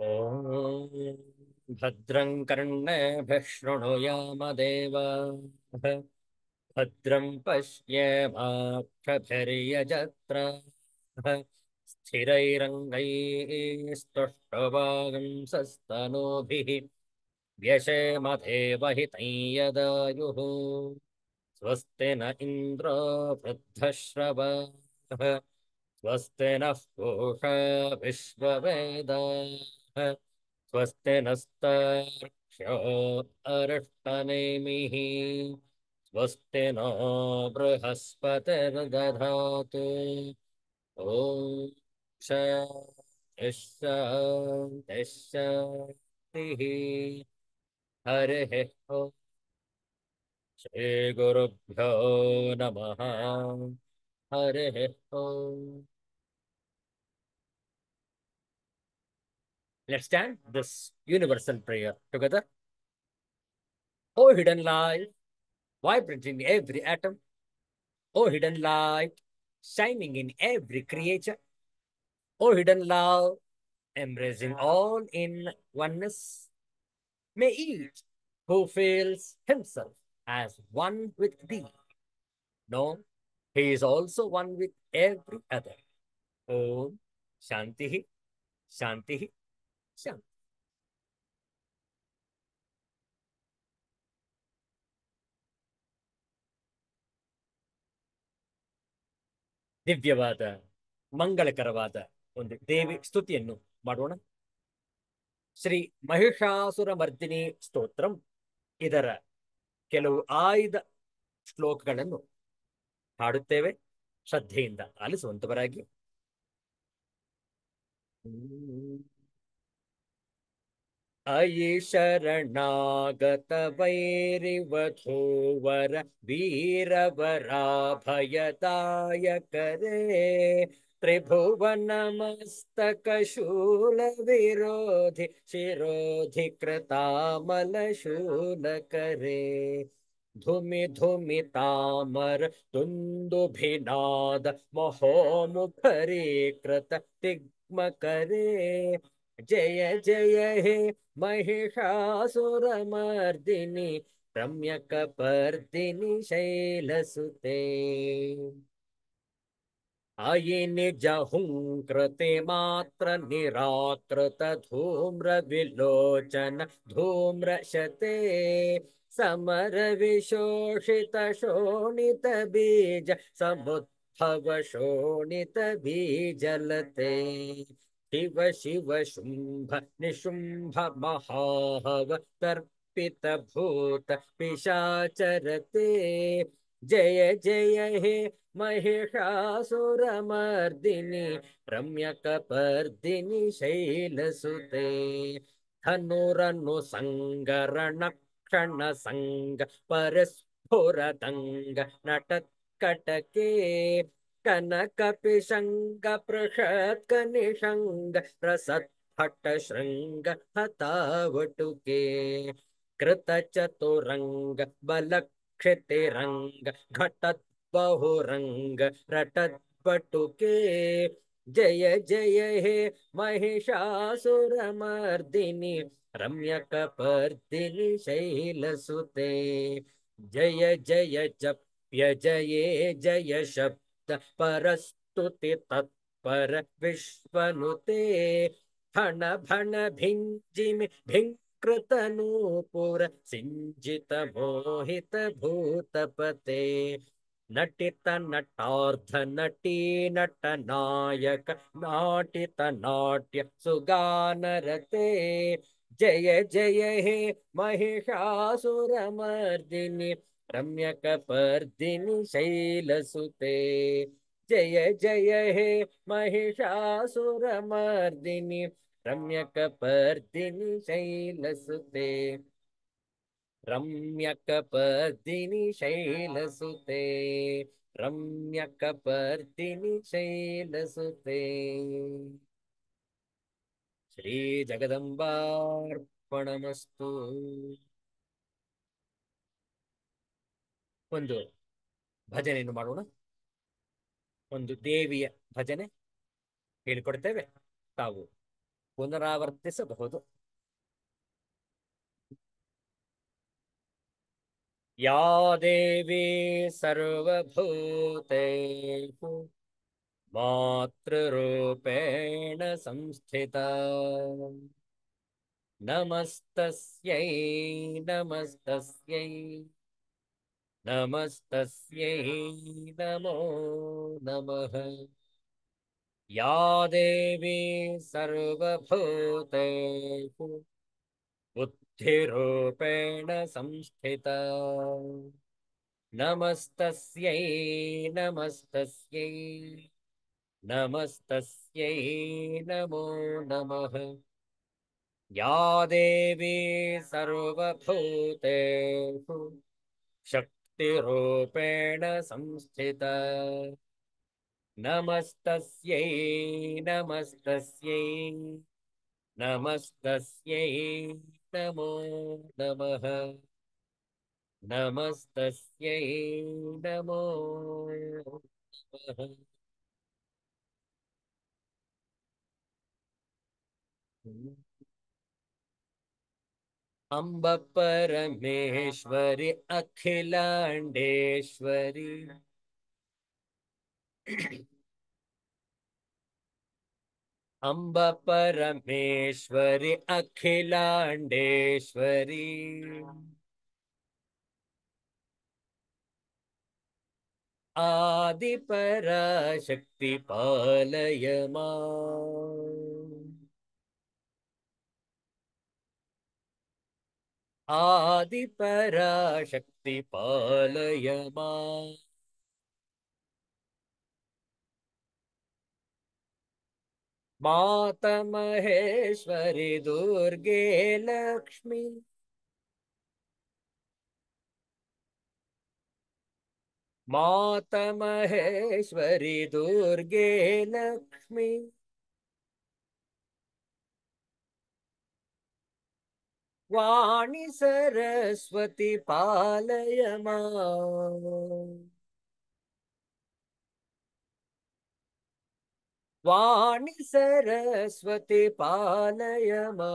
भद्रं कर्णेभिः शृणुयामदेवा भद्रं पश्येमाक्षभिर्यजत्र स्थिरैरङ्गैस्तुष्टवागंसस्तनूभिः व्यशेमधेवहितं यदायुः स्वस्ति न इन्द्रो वृद्धश्रवः स्वस्ति नः पूषा विश्ववेदा स्वस्तिनस्तार्क्ष्यो अरिष्टनेमिः स्वस्तिनो बृहस्पतिर्दधातु ॐ शान्तिः हरिः ॐ श्रीगुरुभ्यो नमः हरिः ॐ Let's stand this universal prayer together. O hidden light, vibrating in every atom. O hidden light, shining in every creature. O hidden love, embracing all in oneness. May each who feels himself as one with thee know he is also one with every other. Om Shantihi, Shantihi. ದಿವ್ಯವಾದ ಮಂಗಳಕರವಾದ ಒಂದು ದೇವಿ ಸ್ತುತಿಯನ್ನು ಮಾಡೋಣ ಶ್ರೀ ಮಹಿಷಾಸುರ ಮರ್ದಿನಿ ಸ್ತೋತ್ರಂ ಇದರ ಕೆಲವು ಆಯ್ದ ಶ್ಲೋಕಗಳನ್ನು ಹಾಡುತ್ತೇವೆ ಶ್ರದ್ಧೆಯಿಂದ ಆಲಿಸುವಂತವರಾಗಿ अयि विरोधि शिरोधि त्रिभुवनमस्तकशूलविरोधि शिरोधिकृतामलशूलकरे धुमि धुमि तामर कृत तिग्म करे जय जय हे महिषासुरमर्दिनि रम्यकपर्दिनि शैलसुते अयि निजहुङ्कृते मात्र निराकृत विलोचन धूम्रशते समर विशोषित शोणित समरविशोषितशोणितबीज समुद्भव शोणितबीजलते शिव शिव शुंभ निशुंभ महाव तर्पित भूत पिशाचरते जय जय हे महिषासुरमर्दिनि शैल सुते धनुरनु दंग नटक कटके कनक कनकपिशङ्गप्रषत्कनिषङ्ग प्रसत्फटशृङ्ग हतावटुके रंग घटत बहुरंग रटत रटत्पटुके जय जय हे महिषासुरमर्दिनि शैल सुते जय जय जप्य जये जय शप्य परस्तुति तत्पर विश्वनुते फण भण भिंकृत नूपुर सिंजित मोहित भूतपते नटित नटार्ध नटी नट नायक नाटित नाट्य सुगानरते जय जय हे महिषासुरमर्दिनी रम्यकपर्दिनि शैलसुते जय जय हे महिषासुरमर्दिनि रम्यकपर्दिनि शैलसुते रम्यकपर्दिनि शैलसुते रम्यकपर्दिनि शैलसुते श्रीजगदम्बार्पणमस्तु ಒಂದು ಭಜನೆಯನ್ನು ಮಾಡೋಣ ಒಂದು ದೇವಿಯ ಭಜನೆ ಹೇಳಿಕೊಡ್ತೇವೆ ತಾವು ಪುನರಾವರ್ತಿಸಬಹುದು ಯಾದೇವಿ ದೇವಿ सर्वभूतेषु ಮಾತೃರೂಪೇಣ ಸಂಸ್ಥಿತ ನಮಸ್ತೈ ನಮಸ್ತಸ್ಯೈ नमस्तस्यै नमो नमः या देवी सर्वभूतेषु बुद्धिरूपेण संस्थिता नमस्तस्यै नमस्तस्यै नमस्तस्यै नमो नमः या देवी सर्वभूतेषु शक्ति मूर्तिरूपेण संस्थित नमस्तस्यै नमस्तस्यै नमस्तस्यै नमो नमः नमस्तस्यै नमो नमः अम्ब परमेश्वरि अखिलाण्डेश्वरि अम्ब परमेश्वरि अखिलाण्डेश्वरि आदिपराशक्ति पालय मां आदिपराशक्ति पालय मा दुर्गे लक्ष्मि मातमहेश्वरि दुर्गे लक्ष्मि वाणी सरस्वती पालय मा वाणी सरस्वती पालय मा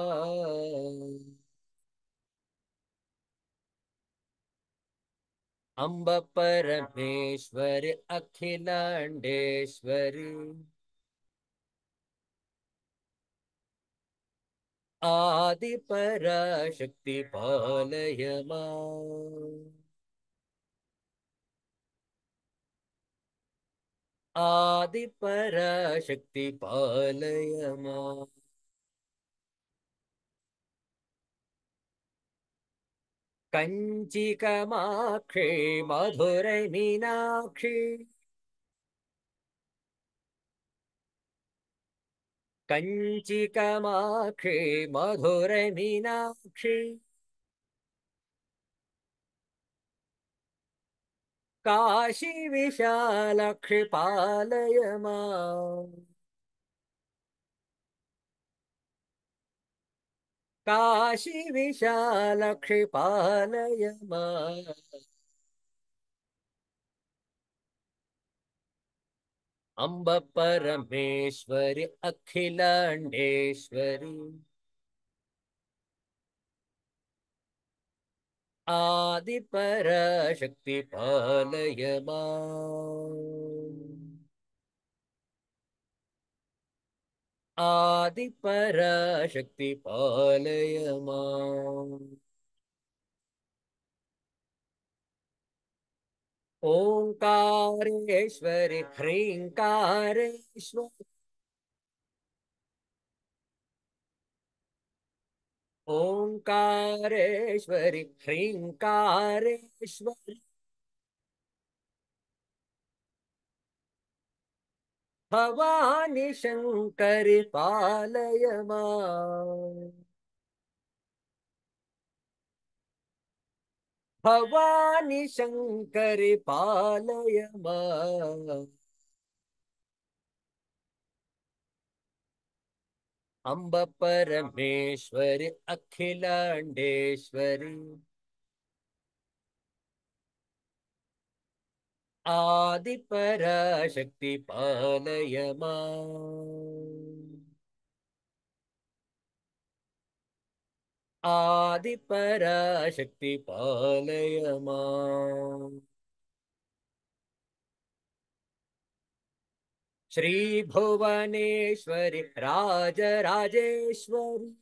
परमेश्वर परमेश्वरि आदिपराशक्तिपालय मा आदिपराशक्तिपालय मा कञ्चिकमाक्षे मधुरै कञ्चिकमाक्षि मधुरमीनाक्षि काशीविशालक्षि पालय काशी काशीविशालक्षि पालय मा अम्ब परमेश्वरी अखिलांडेश्वरी आदि पर शक्ति पालय आदि पर शक्ति पालय मा ओंकारेश्वरे ह्रींकारेश्वर ओंकारेश्वरि ह्रींकारेश्वरि भवानी शंकर पालय मा பவானி சங்கரி பாலயமா அம்ப பரமேஸ்வரி அகிலாண்டேஸ்வரி ஆதிபராசக்தி பாலயமா आदि पालय मा श्रीभुवनेश्वरि राजराजेश्वरि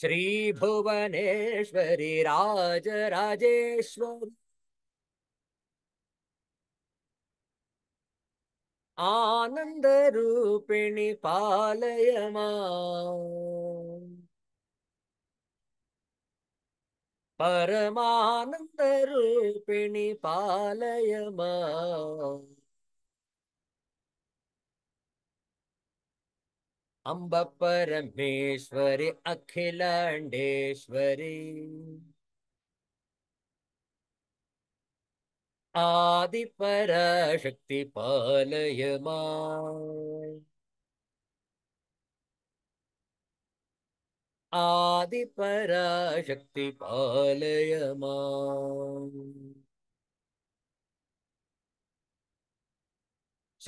श्रीभुवनेश्वरि राजराजेश्वरि ఆనందరూపిణి పాలయమా పరమానందరూపిణి పాలయమా అంబ పరమేశ్వరి అఖిలాండేశ్వరి ஆதிபராசக்தி பாலயமாய் ஆதிபராசக்தி பாலயமாய்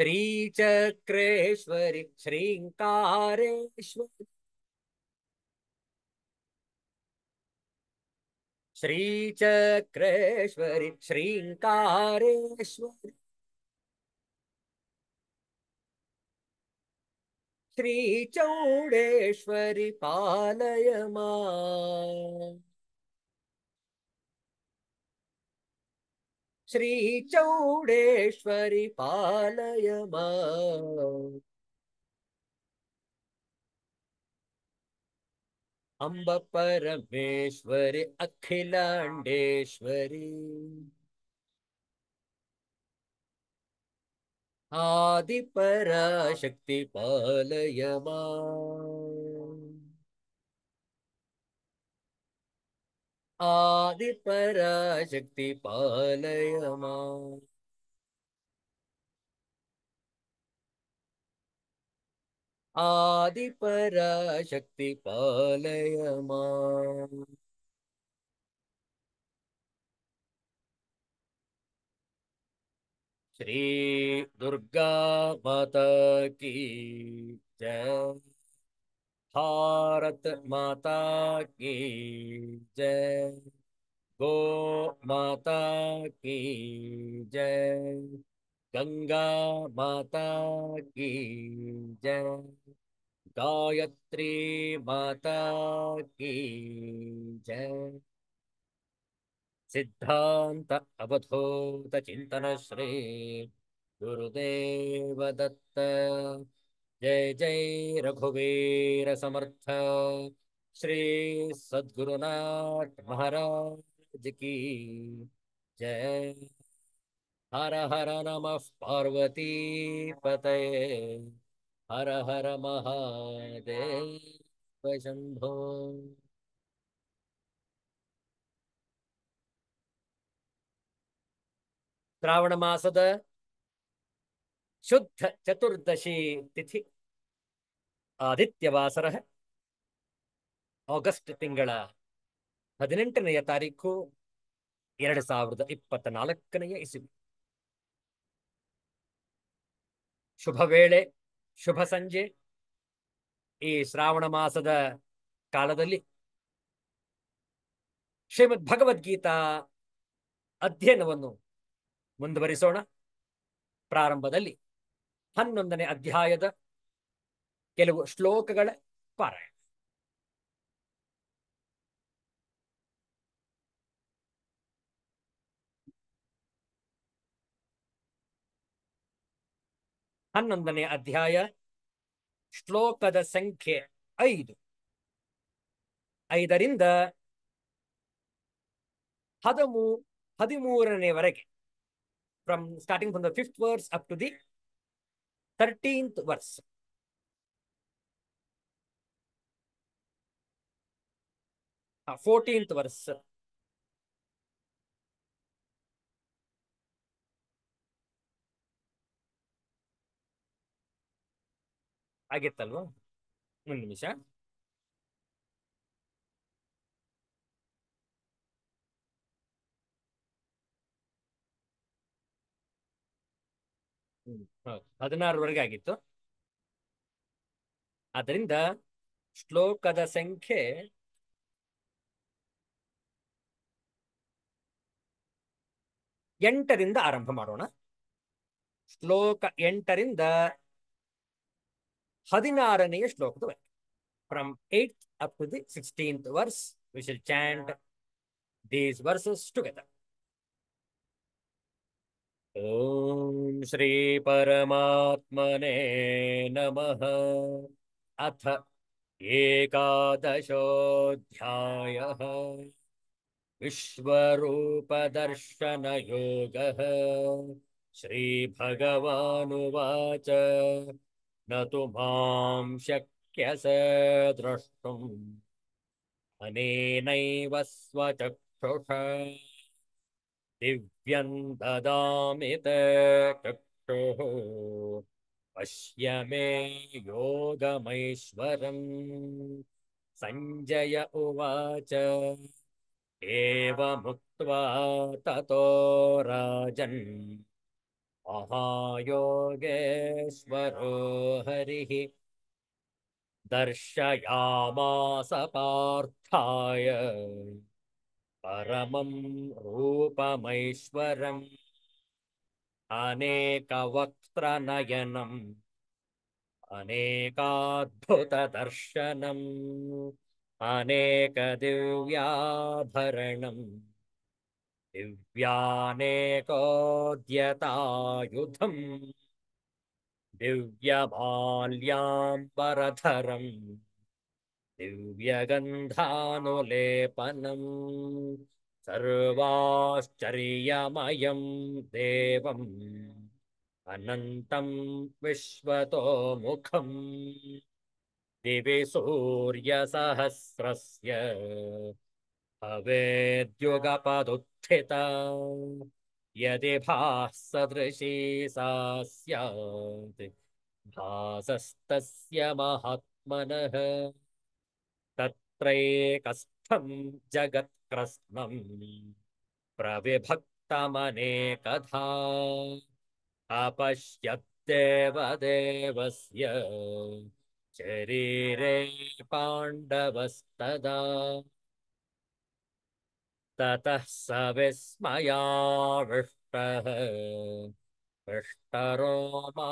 श्रीचक्रेश्वरि श्रीङ्कारेश्वरि श्रीचक्रेश्वरि श्रीङ्कारेश्वरि श्रीचौडेश्वरि पालय मा श्रीचौडेश्वरि पालय मा अम्ब परमेश्वरि अखिलाण्डेश्वरि आदिपराशक्ति पालय मा आदिपराशक्ति पालय मा आदि पर शक्ति पालय श्री दुर्गा माता की जय भारत माता की जय गो माता की जय गंगा माता की जय गायत्री माता की जय सिद्धांत अवधूत चिंतन श्री गुरुदेव दत्त जय जय रघुवीर समर्थ श्री सद्गुरुनाथ महाराज की जय हर हर नमः पार्वती पतये हर हर महादेव शम्भो श्रावण मासद शुद्ध चतुर्दशी तिथि ಆದಿತ್ಯವಾಸರ ಆಗಸ್ಟ್ ತಿಂಗಳ ಹದಿನೆಂಟನೆಯ ತಾರೀಕು ಎರಡು ಸಾವಿರದ ಇಪ್ಪತ್ನಾಲ್ಕನೆಯ ಇಸವಿ ಶುಭ ವೇಳೆ ಶುಭ ಸಂಜೆ ಈ ಶ್ರಾವಣ ಮಾಸದ ಕಾಲದಲ್ಲಿ ಶ್ರೀಮದ್ ಭಗವದ್ಗೀತಾ ಅಧ್ಯಯನವನ್ನು ಮುಂದುವರಿಸೋಣ ಪ್ರಾರಂಭದಲ್ಲಿ ಹನ್ನೊಂದನೇ ಅಧ್ಯಾಯದ ಕೆಲವು ಶ್ಲೋಕಗಳ ಪಾರಾಯಣ ಹನ್ನೊಂದನೇ ಅಧ್ಯಾಯ ಶ್ಲೋಕದ ಸಂಖ್ಯೆ ಐದು ಐದರಿಂದ ಹದಮೂ ಹದಿಮೂರನೇವರೆಗೆ from starting from the fifth verse up to the thirteenth verse fourteenth verse ಆಗಿತ್ತಲ್ವಾ ಒಂದು ನಿಮಿಷ ಹದಿನಾರುವರೆಗೆ ಆಗಿತ್ತು ಅದರಿಂದ ಶ್ಲೋಕದ ಸಂಖ್ಯೆ ಎಂಟರಿಂದ ಆರಂಭ ಮಾಡೋಣ ಶ್ಲೋಕ ಎಂಟರಿಂದ ಹದಿನಾರನೆಯ ಶ್ಲೋಕದವರೆಗೆ from eight up to the sixteenth verse we shall chant these verses together ॐ श्रीपरमात्मने नमः अथ एकादशोऽध्यायः विश्वरूपदर्शनयोगः श्रीभगवानुवाच न तो मां शक्यसे द्रष्टुम् अनेनैव स्वचक्षुषा दिव्यं ददामि ते चक्षुः पश्य मे योगमैश्वरम् सञ्जय उवाच एवमुक्त्वा ततो राजन् महायोगेश्वरो हरिः दर्शयामास पार्थाय परमं रूपमैश्वरम् अनेकवक्त्रनयनम् अनेकाद्भुतदर्शनम् अनेकदिव्याभरणम् दिव्यानेकोद्यतायुधम् दिव्यबाल्याम्बरधरम् दिव्यगन्धानुलेपनम् सर्वाश्चर्यमयं देवम् अनन्तं विश्वतोमुखम् दिवि सूर्यसहस्रस्य अवेद्युगपदुत्थिता यदि भासदृशी सा स्यात् भासस्तस्य महात्मनः तत्रैकस्थं जगत्कृत्स्नं प्रविभक्तमनेकधा अपश्यद्देवदेवस्य शरीरे पाण्डवस्तदा ततः स विस्मयाविष्टः विष्टरो मा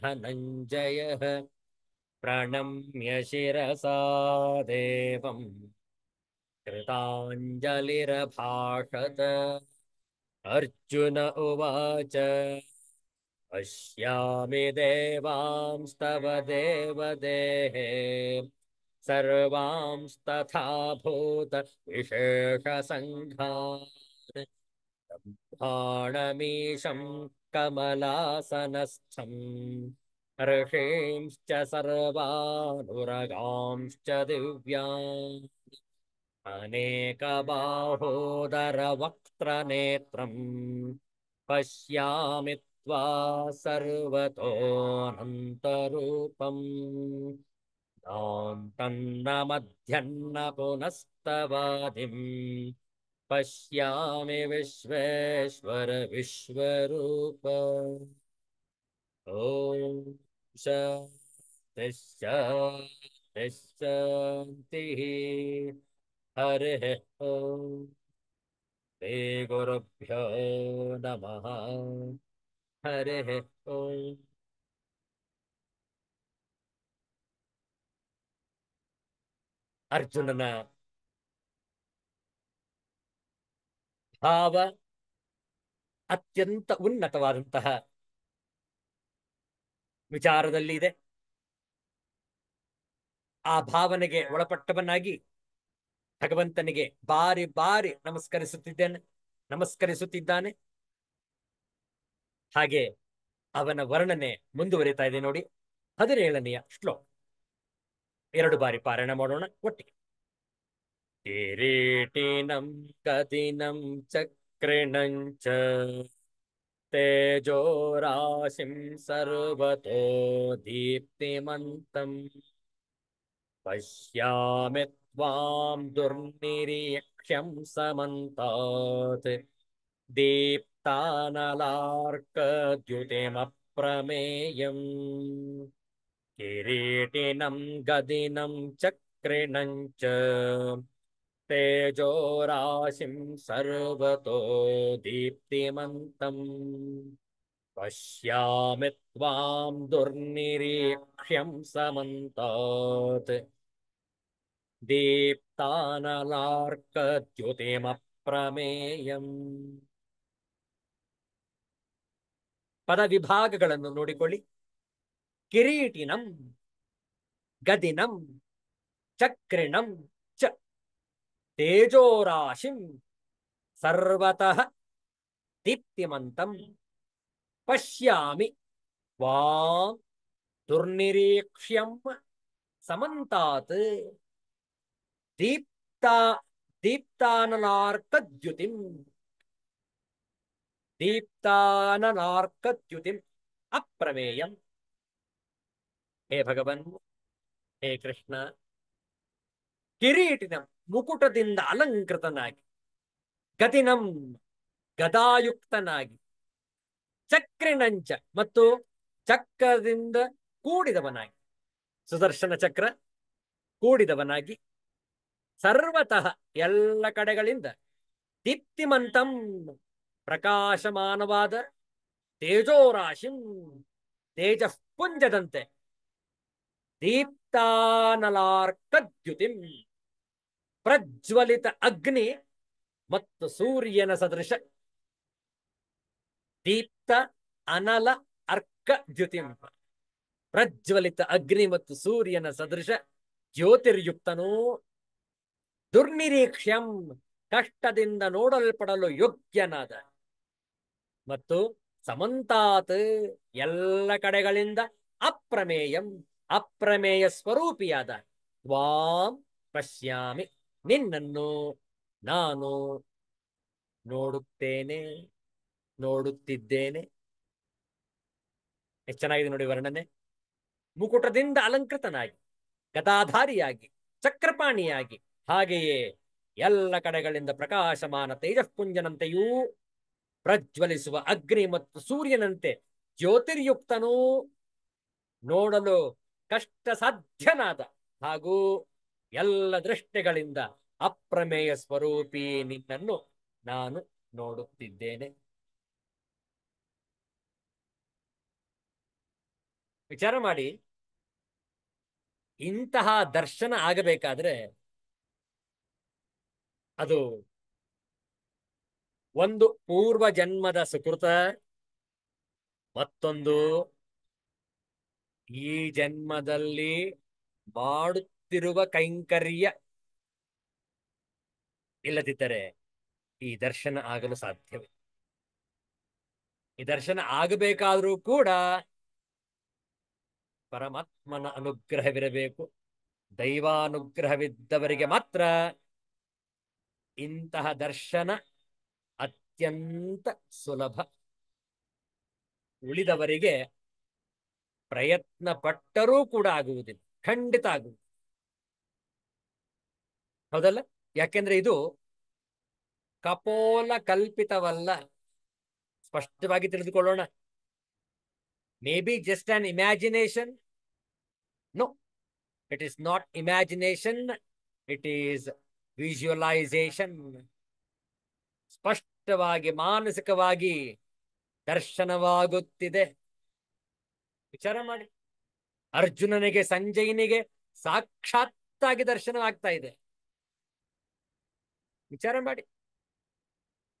धनञ्जयः प्रणम्य शिरसा देवम् कृताञ्जलिरभाषत अर्जुन उवाच पश्यामि देवांस्तव देवदेहे सर्वांस्तथा भूत विशेषसङ्घात् ब्रह्माणमीशं कमलासनस्थम् ऋषींश्च सर्वानुरगांश्च दिव्यान् अनेकबाहोदरवक्त्रनेत्रम् पश्यामि त्वा सर्वतोऽनन्तरूपम् ॐ मध्यन्न पुनस्तवादिम् पश्यामि विश्वेश्वर विश्वरूप शांति हरे हरिः ॐ गुरुभ्यो नमः हरे ओम ಅರ್ಜುನನ ಭಾವ ಅತ್ಯಂತ ಉನ್ನತವಾದಂತಹ ವಿಚಾರದಲ್ಲಿ ಇದೆ ಆ ಭಾವನೆಗೆ ಒಳಪಟ್ಟವನಾಗಿ ಭಗವಂತನಿಗೆ ಬಾರಿ ಬಾರಿ ನಮಸ್ಕರಿಸುತ್ತಿದ್ದೇನೆ ನಮಸ್ಕರಿಸುತ್ತಿದ್ದಾನೆ ಹಾಗೆ ಅವನ ವರ್ಣನೆ ಮುಂದುವರಿತಾ ಇದೆ ನೋಡಿ ಹದಿನೇಳನೆಯ ಶ್ಲೋಕ ಎರಡು ಬಾರಿ ಪಾರಾಯಣ ಮಾಡೋಣ ಒಟ್ಟಿಗೆ ಕಿರೀಟಿನಂ ಕದಿನಂ ಚಕ್ರಿಣಂಚ ತೇಜೋ ರಾಶಿಂ ಸರ್ವತೋ ದೀಪ್ತಿಮಂತಂ ಪಶ್ಯಾಮಿ ತ್ವಾಂ ದುರ್ನಿರೀಕ್ಷ್ಯಂ ಸಮಂತಾತ್ दीप्तानलार्कद्युतिमप्रमेयम् किरीटिनं गदिनं चक्रिणं च तेजोराशिं सर्वतो दीप्तिमन्तम् पश्यामि त्वां दुर्निरीक्ष्यं समन्तात् ದೀಪ್ತಾನಲಾರ್ಕದ್ಯುತಿಮಪ್ರಮೇಯಂ ಪದವಿಭಾಗಗಳನ್ನು ನೋಡಿಕೊಳ್ಳಿ கிரீட்டினம் கதினம் சக்ரிணம் ச தேஜோராசிம் சர்வத தீப்திமந்தம் பசியாமி வாம் துர்நிரீக்ஷியம் சமந்தாத் தீப்தா தீப்தானலார்க்கத்யுதிம் தீப்தானலார்க்கத்யுதிம் அப்பிரமேயம் ಹೇ ಭಗವನ್ ಹೇ ಕೃಷ್ಣ ಕಿರೀಟಿನ ಮುಕುಟದಿಂದ ಅಲಂಕೃತನಾಗಿ ಗತಿನಂ ಗದಾಯುಕ್ತನಾಗಿ ಚಕ್ರಿನಂಚ ಮತ್ತು ಚಕ್ರದಿಂದ ಕೂಡಿದವನಾಗಿ ಸುದರ್ಶನ ಚಕ್ರ ಕೂಡಿದವನಾಗಿ ಸರ್ವತಃ ಎಲ್ಲ ಕಡೆಗಳಿಂದ ದೀಪ್ತಿಮಂತಂ ಪ್ರಕಾಶಮಾನವಾದ ತೇಜೋರಾಶಿಂ ತೇಜಃಪುಂಜದಂತೆ ದೀಪ್ತಾನಲಾರ್ಕದ್ಯುತಿಂ ಪ್ರಜ್ವಲಿತ ಅಗ್ನಿ ಮತ್ತು ಸೂರ್ಯನ ಸದೃಶ ದೀಪ್ತ ಅನಲ ಅರ್ಕ ದ್ಯುತಿಂ ಪ್ರಜ್ವಲಿತ ಅಗ್ನಿ ಮತ್ತು ಸೂರ್ಯನ ಸದೃಶ ಜ್ಯೋತಿರ್ಯುಕ್ತನೂ ದುರ್ನಿರೀಕ್ಷ್ಯಂ ಕಷ್ಟದಿಂದ ನೋಡಲ್ಪಡಲು ಯೋಗ್ಯನಾದ ಮತ್ತು ಸಮಂತಾತ್ ಎಲ್ಲ ಕಡೆಗಳಿಂದ ಅಪ್ರಮೇಯಂ ಅಪ್ರಮೇಯ ಸ್ವರೂಪಿಯಾದ ತ್ವಾಂ ಪಶ್ಯಾಮಿ ನಿನ್ನನ್ನು ನಾನು ನೋಡುತ್ತೇನೆ ನೋಡುತ್ತಿದ್ದೇನೆ ಎಷ್ಟು ಚೆನ್ನಾಗಿದೆ ನೋಡಿ ವರ್ಣನೆ ಮುಕುಟದಿಂದ ಅಲಂಕೃತನಾಗಿ ಗದಾಧಾರಿಯಾಗಿ ಚಕ್ರಪಾಣಿಯಾಗಿ ಹಾಗೆಯೇ ಎಲ್ಲ ಕಡೆಗಳಿಂದ ಪ್ರಕಾಶಮಾನ ತೇಜಃಪುಂಜನಂತೆಯೂ ಪ್ರಜ್ವಲಿಸುವ ಅಗ್ನಿ ಮತ್ತು ಸೂರ್ಯನಂತೆ ಜ್ಯೋತಿರ್ಯುಕ್ತನೂ ನೋಡಲು ಕಷ್ಟ ಸಾಧ್ಯನಾದ ಹಾಗೂ ಎಲ್ಲ ದೃಷ್ಟಿಗಳಿಂದ ಅಪ್ರಮೇಯ ಸ್ವರೂಪಿ ನಿನ್ನನ್ನು ನಾನು ನೋಡುತ್ತಿದ್ದೇನೆ ವಿಚಾರ ಮಾಡಿ ಇಂತಹ ದರ್ಶನ ಆಗಬೇಕಾದ್ರೆ ಅದು ಒಂದು ಪೂರ್ವ ಜನ್ಮದ ಸುಕೃತ ಮತ್ತೊಂದು ಈ ಜನ್ಮದಲ್ಲಿ ಮಾಡುತ್ತಿರುವ ಕೈಂಕರ್ಯ ಇಲ್ಲದಿದ್ದರೆ ಈ ದರ್ಶನ ಆಗಲು ಸಾಧ್ಯವೇ ಈ ದರ್ಶನ ಆಗಬೇಕಾದ್ರೂ ಕೂಡ ಪರಮಾತ್ಮನ ಅನುಗ್ರಹವಿರಬೇಕು ದೈವಾನುಗ್ರಹವಿದ್ದವರಿಗೆ ಮಾತ್ರ ಇಂತಹ ದರ್ಶನ ಅತ್ಯಂತ ಸುಲಭ ಉಳಿದವರಿಗೆ ಪ್ರಯತ್ನ ಪಟ್ಟರೂ ಕೂಡ ಆಗುವುದಿಲ್ಲ ಖಂಡಿತ ಆಗುವುದು ಹೌದಲ್ಲ ಯಾಕೆಂದ್ರೆ ಇದು ಕಪೋಲ ಕಲ್ಪಿತವಲ್ಲ ಸ್ಪಷ್ಟವಾಗಿ ತಿಳಿದುಕೊಳ್ಳೋಣ may be just an imagination no it is not imagination it is visualization ಸ್ಪಷ್ಟವಾಗಿ ಮಾನಸಿಕವಾಗಿ ದರ್ಶನವಾಗುತ್ತಿದೆ ವಿಚಾರ ಮಾಡಿ ಅರ್ಜುನನಿಗೆ ಸಂಜಯನಿಗೆ ಸಾಕ್ಷಾತ್ತಾಗಿ ದರ್ಶನವಾಗ್ತಾ ಇದೆ ವಿಚಾರ ಮಾಡಿ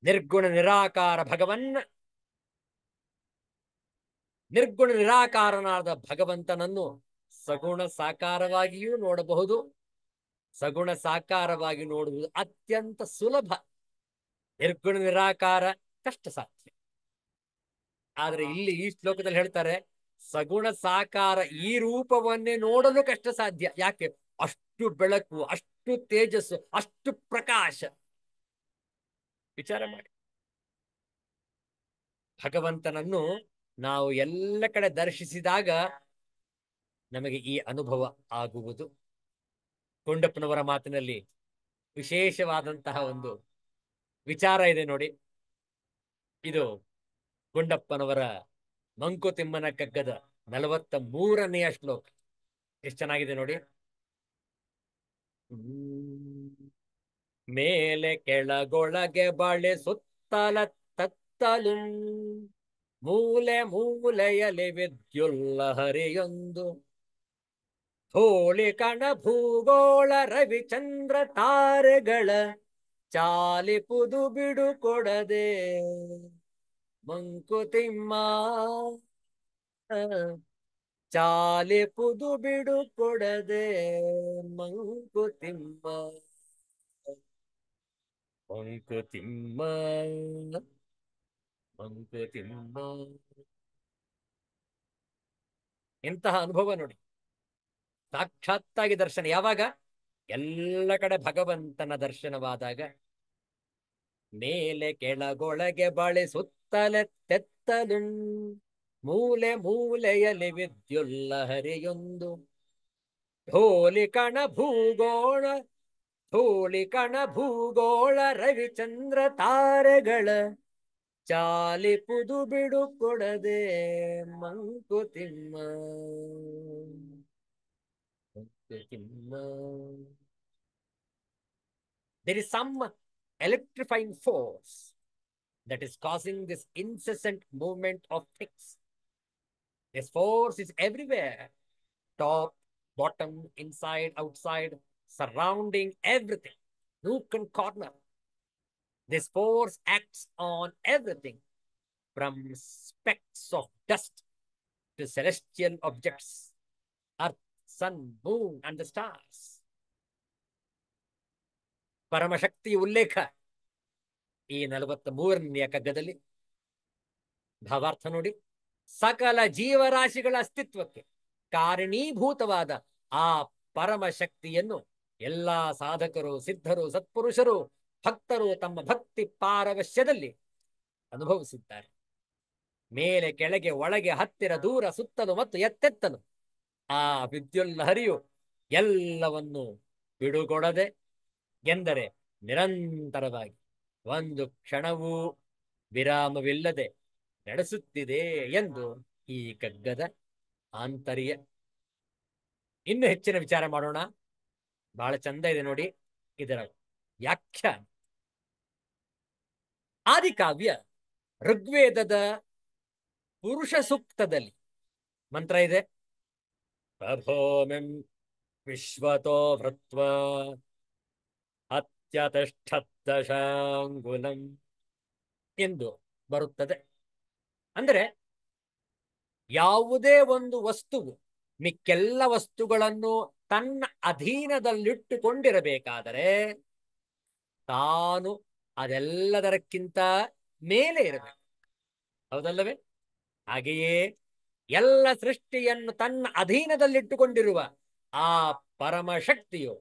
ನಿರ್ಗುಣ ನಿರಾಕಾರ ಭಗವನ್ ನಿರ್ಗುಣ ನಿರಾಕಾರನಾದ ಭಗವಂತನನ್ನು ಸಗುಣ ಸಾಕಾರವಾಗಿಯೂ ನೋಡಬಹುದು ಸಗುಣ ಸಾಕಾರವಾಗಿ ನೋಡುವುದು ಅತ್ಯಂತ ಸುಲಭ ನಿರ್ಗುಣ ನಿರಾಕಾರ ಕಷ್ಟ ಸಾಧ್ಯ ಆದ್ರೆ ಇಲ್ಲಿ ಈ ಶ್ಲೋಕದಲ್ಲಿ ಹೇಳ್ತಾರೆ ಸಗುಣ ಸಾಕಾರ ಈ ರೂಪವನ್ನೇ ನೋಡಲು ಕಷ್ಟ ಸಾಧ್ಯ ಯಾಕೆ ಅಷ್ಟು ಬೆಳಕು ಅಷ್ಟು ತೇಜಸ್ಸು ಅಷ್ಟು ಪ್ರಕಾಶ ವಿಚಾರ ಮಾಡಿ ಭಗವಂತನನ್ನು ನಾವು ಎಲ್ಲ ಕಡೆ ದರ್ಶಿಸಿದಾಗ ನಮಗೆ ಈ ಅನುಭವ ಆಗುವುದು ಕೊಂಡಪ್ಪನವರ ಮಾತಿನಲ್ಲಿ ವಿಶೇಷವಾದಂತಹ ಒಂದು ವಿಚಾರ ಇದೆ ನೋಡಿ ಇದು ಕೊಂಡಪ್ಪನವರ ಮಂಕುತಿಮ್ಮನ ಕಗ್ಗದ ನಲವತ್ತ ಮೂರನೆಯ ಶ್ಲೋಕ ಎಷ್ಟು ಚೆನ್ನಾಗಿದೆ ನೋಡಿ ಮೇಲೆ ಕೆಳಗೊಳಗೆ ಬಾಳೆ ಸುತ್ತಲ ತತ್ತಲು ಮೂಲೆ ಮೂಲೆಯಲ್ಲಿ ವಿದ್ಯುಲ್ಲ ಹರಿಯೊಂದು ಹೋಳಿ ಕಣ ಭೂಗೋಳ ರವಿಚಂದ್ರ ತಾರೆಗಳ ಚಾಲಿಪುದು ಬಿಡು ಕೊಡದೆ ಮಂಕುತಿಮ್ಮ ಚಾಲೆ ಪುದು ಬಿಡು ಕೊಡದೆ ಮಂಕುತಿಮ್ಮ ಮಂಕುತಿಮ್ಮ ಮಂಕುತಿಮ್ಮ ಇಂತಹ ಅನುಭವ ನೋಡಿ ಸಾಕ್ಷಾತ್ತಾಗಿ ದರ್ಶನ ಯಾವಾಗ ಎಲ್ಲ ಕಡೆ ಭಗವಂತನ ದರ್ಶನವಾದಾಗ ಮೇಲೆ ಕೆಳಗೊಳಗೆ ಬಳಸುತ್ತ തലത്തെത്തലും മൂല മൂലയലി വിദ്യുള്ള ഹരിയൊന്നു ധോലികണ ഭൂഗോള കണ ഭൂഗോള Ravichandra താരകള് ചാലി പുതുപിടു കൊടതേ മങ്കുതിമ്മ There is some electrifying force that is causing this incessant movement of things. This force is everywhere. Top, bottom, inside, outside, surrounding everything. Nook and corner. This force acts on everything from specks of dust to celestial objects, earth, sun, moon, and the stars. Paramashakti Ullekha ಈ ನಲವತ್ತ್ ಮೂರನೆಯ ಕಗ್ಗದಲ್ಲಿ ಭಾವಾರ್ಥ ನೋಡಿ ಸಕಲ ಜೀವರಾಶಿಗಳ ಅಸ್ತಿತ್ವಕ್ಕೆ ಕಾರಣೀಭೂತವಾದ ಆ ಪರಮ ಶಕ್ತಿಯನ್ನು ಎಲ್ಲಾ ಸಾಧಕರು ಸಿದ್ಧರು ಸತ್ಪುರುಷರು ಭಕ್ತರು ತಮ್ಮ ಭಕ್ತಿ ಪಾರವಶ್ಯದಲ್ಲಿ ಅನುಭವಿಸಿದ್ದಾರೆ ಮೇಲೆ ಕೆಳಗೆ ಒಳಗೆ ಹತ್ತಿರ ದೂರ ಸುತ್ತಲು ಮತ್ತು ಎತ್ತೆತ್ತಲು ಆ ವಿದ್ಯುಲ್ಲ ಹರಿಯು ಎಲ್ಲವನ್ನು ಬಿಡುಗೊಡದೆ ಎಂದರೆ ನಿರಂತರವಾಗಿ ಒಂದು ಕ್ಷಣವೂ ವಿರಾಮವಿಲ್ಲದೆ ನಡೆಸುತ್ತಿದೆ ಎಂದು ಈ ಕಗ್ಗದ ಆಂತರ್ಯ ಇನ್ನು ಹೆಚ್ಚಿನ ವಿಚಾರ ಮಾಡೋಣ ಬಹಳ ಚಂದ ಇದೆ ನೋಡಿ ಇದರ ವ್ಯಾಖ್ಯ ಆದಿಕಾವ್ಯ ಋಗ್ವೇದದ ಪುರುಷ ಸೂಕ್ತದಲ್ಲಿ ಮಂತ್ರ ಇದೆ ಪ್ರಭೋಮಿಂ ವಿಶ್ವತೋ ಭೃತ್ವ ಪ್ರತ್ಯತಿಷ್ಠದಶಾಂಗುಲಂ ಎಂದು ಬರುತ್ತದೆ ಅಂದರೆ ಯಾವುದೇ ಒಂದು ವಸ್ತುವು ಮಿಕ್ಕೆಲ್ಲ ವಸ್ತುಗಳನ್ನು ತನ್ನ ಅಧೀನದಲ್ಲಿಟ್ಟುಕೊಂಡಿರಬೇಕಾದರೆ ತಾನು ಅದೆಲ್ಲದರಕ್ಕಿಂತ ಮೇಲೆ ಇರಬೇಕು ಹೌದಲ್ಲವೇ ಹಾಗೆಯೇ ಎಲ್ಲ ಸೃಷ್ಟಿಯನ್ನು ತನ್ನ ಅಧೀನದಲ್ಲಿಟ್ಟುಕೊಂಡಿರುವ ಆ ಪರಮಶಕ್ತಿಯು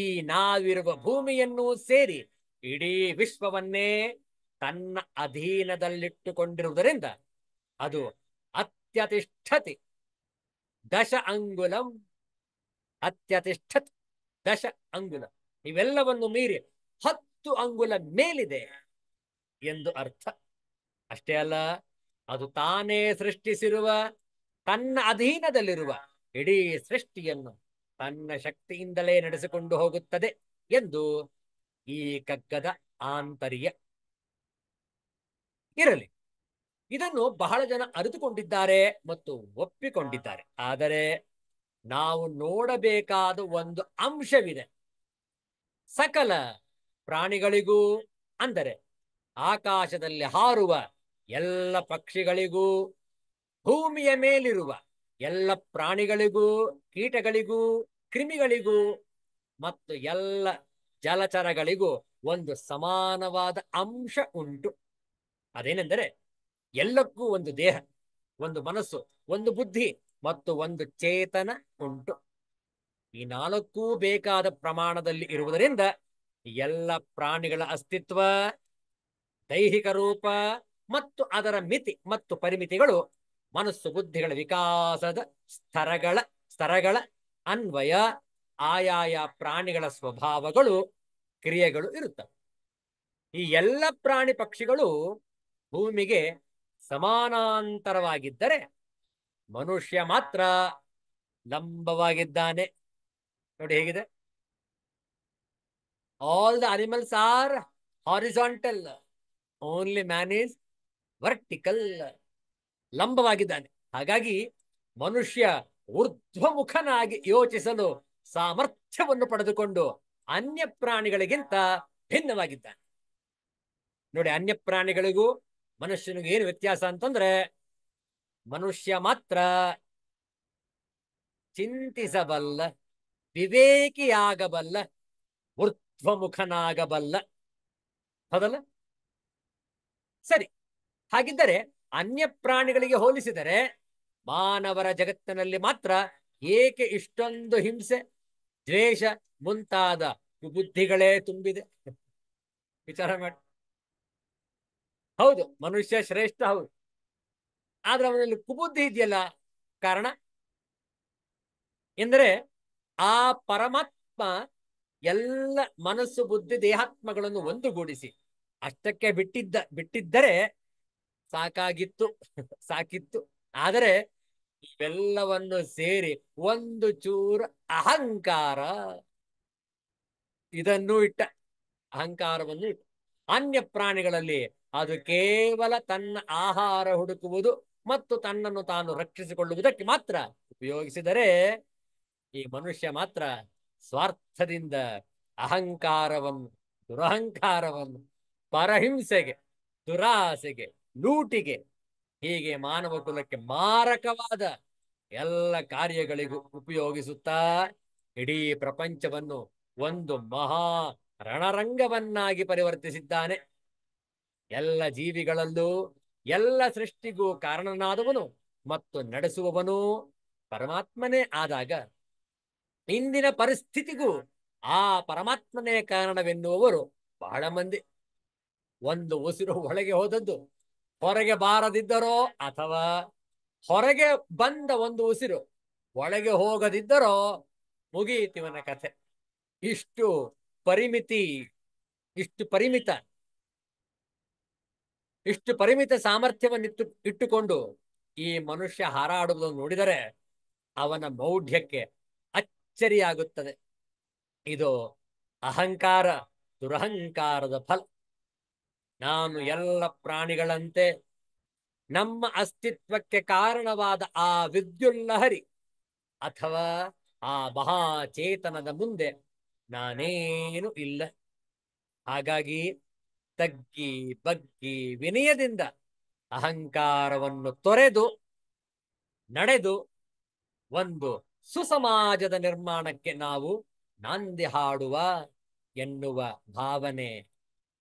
ಈ ನಾವಿರುವ ಭೂಮಿಯನ್ನು ಸೇರಿ ಇಡೀ ವಿಶ್ವವನ್ನೇ ತನ್ನ ಅಧೀನದಲ್ಲಿಟ್ಟುಕೊಂಡಿರುವುದರಿಂದ ಅದು ಅತ್ಯತಿಷ್ಠತಿ ದಶ ಅಂಗುಲಂ ಅತ್ಯತಿಷ್ಠತಿ ದಶ ಅಂಗುಲ ಇವೆಲ್ಲವನ್ನು ಮೀರಿ ಹತ್ತು ಅಂಗುಲ ಮೇಲಿದೆ ಎಂದು ಅರ್ಥ ಅಷ್ಟೇ ಅಲ್ಲ ಅದು ತಾನೇ ಸೃಷ್ಟಿಸಿರುವ ತನ್ನ ಅಧೀನದಲ್ಲಿರುವ ಇಡೀ ಸೃಷ್ಟಿಯನ್ನು ತನ್ನ ಶಕ್ತಿಯಿಂದಲೇ ನಡೆಸಿಕೊಂಡು ಹೋಗುತ್ತದೆ ಎಂದು ಈ ಕಗ್ಗದ ಆಂತರ್ಯ ಇರಲಿ ಇದನ್ನು ಬಹಳ ಜನ ಅರಿತುಕೊಂಡಿದ್ದಾರೆ ಮತ್ತು ಒಪ್ಪಿಕೊಂಡಿದ್ದಾರೆ ಆದರೆ ನಾವು ನೋಡಬೇಕಾದ ಒಂದು ಅಂಶವಿದೆ ಸಕಲ ಪ್ರಾಣಿಗಳಿಗೂ ಅಂದರೆ ಆಕಾಶದಲ್ಲಿ ಹಾರುವ ಎಲ್ಲ ಪಕ್ಷಿಗಳಿಗೂ ಭೂಮಿಯ ಮೇಲಿರುವ ಎಲ್ಲ ಪ್ರಾಣಿಗಳಿಗೂ ಕೀಟಗಳಿಗೂ ಕ್ರಿಮಿಗಳಿಗೂ ಮತ್ತು ಎಲ್ಲ ಜಲಚರಗಳಿಗೂ ಒಂದು ಸಮಾನವಾದ ಅಂಶ ಉಂಟು ಅದೇನೆಂದರೆ ಎಲ್ಲಕ್ಕೂ ಒಂದು ದೇಹ ಒಂದು ಮನಸ್ಸು ಒಂದು ಬುದ್ಧಿ ಮತ್ತು ಒಂದು ಚೇತನ ಉಂಟು ಈ ನಾಲ್ಕೂ ಬೇಕಾದ ಪ್ರಮಾಣದಲ್ಲಿ ಇರುವುದರಿಂದ ಎಲ್ಲ ಪ್ರಾಣಿಗಳ ಅಸ್ತಿತ್ವ ದೈಹಿಕ ರೂಪ ಮತ್ತು ಅದರ ಮಿತಿ ಮತ್ತು ಪರಿಮಿತಿಗಳು ಮನಸ್ಸು ಬುದ್ಧಿಗಳ ವಿಕಾಸದ ಸ್ತರಗಳ ಸ್ತರಗಳ ಅನ್ವಯ ಆಯಾಯ ಪ್ರಾಣಿಗಳ ಸ್ವಭಾವಗಳು ಕ್ರಿಯೆಗಳು ಇರುತ್ತವೆ ಈ ಎಲ್ಲ ಪ್ರಾಣಿ ಪಕ್ಷಿಗಳು ಭೂಮಿಗೆ ಸಮಾನಾಂತರವಾಗಿದ್ದರೆ ಮನುಷ್ಯ ಮಾತ್ರ ಲಂಬವಾಗಿದ್ದಾನೆ ನೋಡಿ ಹೇಗಿದೆ all the animals are horizontal only man is vertical ಲಂಬವಾಗಿದ್ದಾನೆ ಹಾಗಾಗಿ ಮನುಷ್ಯ ಊರ್ಧ್ವಮುಖನಾಗಿ ಯೋಚಿಸಲು ಸಾಮರ್ಥ್ಯವನ್ನು ಪಡೆದುಕೊಂಡು ಅನ್ಯ ಪ್ರಾಣಿಗಳಿಗಿಂತ ಭಿನ್ನವಾಗಿದ್ದಾನೆ ನೋಡಿ ಅನ್ಯ ಪ್ರಾಣಿಗಳಿಗೂ ಮನುಷ್ಯನಿಗೂ ಏನು ವ್ಯತ್ಯಾಸ ಅಂತಂದ್ರೆ ಮನುಷ್ಯ ಮಾತ್ರ ಚಿಂತಿಸಬಲ್ಲ ವಿವೇಕಿಯಾಗಬಲ್ಲ ಊರ್ಧ್ವಮುಖನಾಗಬಲ್ಲ ಹೌದಲ್ಲ ಸರಿ ಹಾಗಿದ್ದರೆ ಅನ್ಯ ಪ್ರಾಣಿಗಳಿಗೆ ಹೋಲಿಸಿದರೆ ಮಾನವರ ಜಗತ್ತಿನಲ್ಲಿ ಮಾತ್ರ ಏಕೆ ಇಷ್ಟೊಂದು ಹಿಂಸೆ ದ್ವೇಷ ಮುಂತಾದ ಕುಬುದ್ಧಿಗಳೇ ತುಂಬಿದೆ ವಿಚಾರ ಮಾಡಿ ಹೌದು ಮನುಷ್ಯ ಶ್ರೇಷ್ಠ ಹೌದು ಆದ್ರೆ ಅವನಲ್ಲಿ ಕುಬುದ್ಧಿ ಇದೆಯಲ್ಲ ಕಾರಣ ಎಂದರೆ ಆ ಪರಮಾತ್ಮ ಎಲ್ಲ ಮನಸ್ಸು ಬುದ್ಧಿ ದೇಹಾತ್ಮಗಳನ್ನು ಒಂದುಗೂಡಿಸಿ ಅಷ್ಟಕ್ಕೆ ಬಿಟ್ಟಿದ್ದ ಬಿಟ್ಟಿದ್ದರೆ ಸಾಕಾಗಿತ್ತು ಸಾಕಿತ್ತು ಆದರೆ ಇವೆಲ್ಲವನ್ನು ಸೇರಿ ಒಂದು ಚೂರು ಅಹಂಕಾರ ಇದನ್ನು ಇಟ್ಟ ಅಹಂಕಾರವನ್ನು ಇಟ್ಟ ಅನ್ಯ ಪ್ರಾಣಿಗಳಲ್ಲಿ ಅದು ಕೇವಲ ತನ್ನ ಆಹಾರ ಹುಡುಕುವುದು ಮತ್ತು ತನ್ನನ್ನು ತಾನು ರಕ್ಷಿಸಿಕೊಳ್ಳುವುದಕ್ಕೆ ಮಾತ್ರ ಉಪಯೋಗಿಸಿದರೆ ಈ ಮನುಷ್ಯ ಮಾತ್ರ ಸ್ವಾರ್ಥದಿಂದ ಅಹಂಕಾರವನ್ನು ದುರಹಂಕಾರವನ್ನು ಪರಹಿಂಸೆಗೆ ದುರಾಸೆಗೆ ಲೂಟಿಗೆ ಹೀಗೆ ಮಾನವ ಕುಲಕ್ಕೆ ಮಾರಕವಾದ ಎಲ್ಲ ಕಾರ್ಯಗಳಿಗೂ ಉಪಯೋಗಿಸುತ್ತಾ ಇಡೀ ಪ್ರಪಂಚವನ್ನು ಒಂದು ಮಹಾ ರಣರಂಗವನ್ನಾಗಿ ಪರಿವರ್ತಿಸಿದ್ದಾನೆ ಎಲ್ಲ ಜೀವಿಗಳಲ್ಲೂ ಎಲ್ಲ ಸೃಷ್ಟಿಗೂ ಕಾರಣನಾದವನು ಮತ್ತು ನಡೆಸುವವನು ಪರಮಾತ್ಮನೇ ಆದಾಗ ಇಂದಿನ ಪರಿಸ್ಥಿತಿಗೂ ಆ ಪರಮಾತ್ಮನೇ ಕಾರಣವೆನ್ನುವವರು ಬಹಳ ಮಂದಿ ಒಂದು ಉಸಿರು ಒಳಗೆ ಹೋದದ್ದು ಹೊರಗೆ ಬಾರದಿದ್ದರೋ ಅಥವಾ ಹೊರಗೆ ಬಂದ ಒಂದು ಉಸಿರು ಒಳಗೆ ಹೋಗದಿದ್ದರೋ ಮುಗಿಯಿತಿವನ ಕಥೆ ಇಷ್ಟು ಪರಿಮಿತಿ ಇಷ್ಟು ಪರಿಮಿತ ಇಷ್ಟು ಪರಿಮಿತ ಸಾಮರ್ಥ್ಯವನ್ನಿಟ್ಟು ಇಟ್ಟುಕೊಂಡು ಈ ಮನುಷ್ಯ ಹಾರಾಡುವುದನ್ನು ನೋಡಿದರೆ ಅವನ ಮೌಢ್ಯಕ್ಕೆ ಅಚ್ಚರಿಯಾಗುತ್ತದೆ ಇದು ಅಹಂಕಾರ ದುರಹಂಕಾರದ ಫಲ ನಾನು ಎಲ್ಲ ಪ್ರಾಣಿಗಳಂತೆ ನಮ್ಮ ಅಸ್ತಿತ್ವಕ್ಕೆ ಕಾರಣವಾದ ಆ ವಿದ್ಯುಲ್ಲಹರಿ ಅಥವಾ ಆ ಮಹಾಚೇತನದ ಮುಂದೆ ನಾನೇನು ಇಲ್ಲ ಹಾಗಾಗಿ ತಗ್ಗಿ ಬಗ್ಗಿ ವಿನಯದಿಂದ ಅಹಂಕಾರವನ್ನು ತೊರೆದು ನಡೆದು ಒಂದು ಸುಸಮಾಜದ ನಿರ್ಮಾಣಕ್ಕೆ ನಾವು ನಾಂದಿ ಹಾಡುವ ಎನ್ನುವ ಭಾವನೆ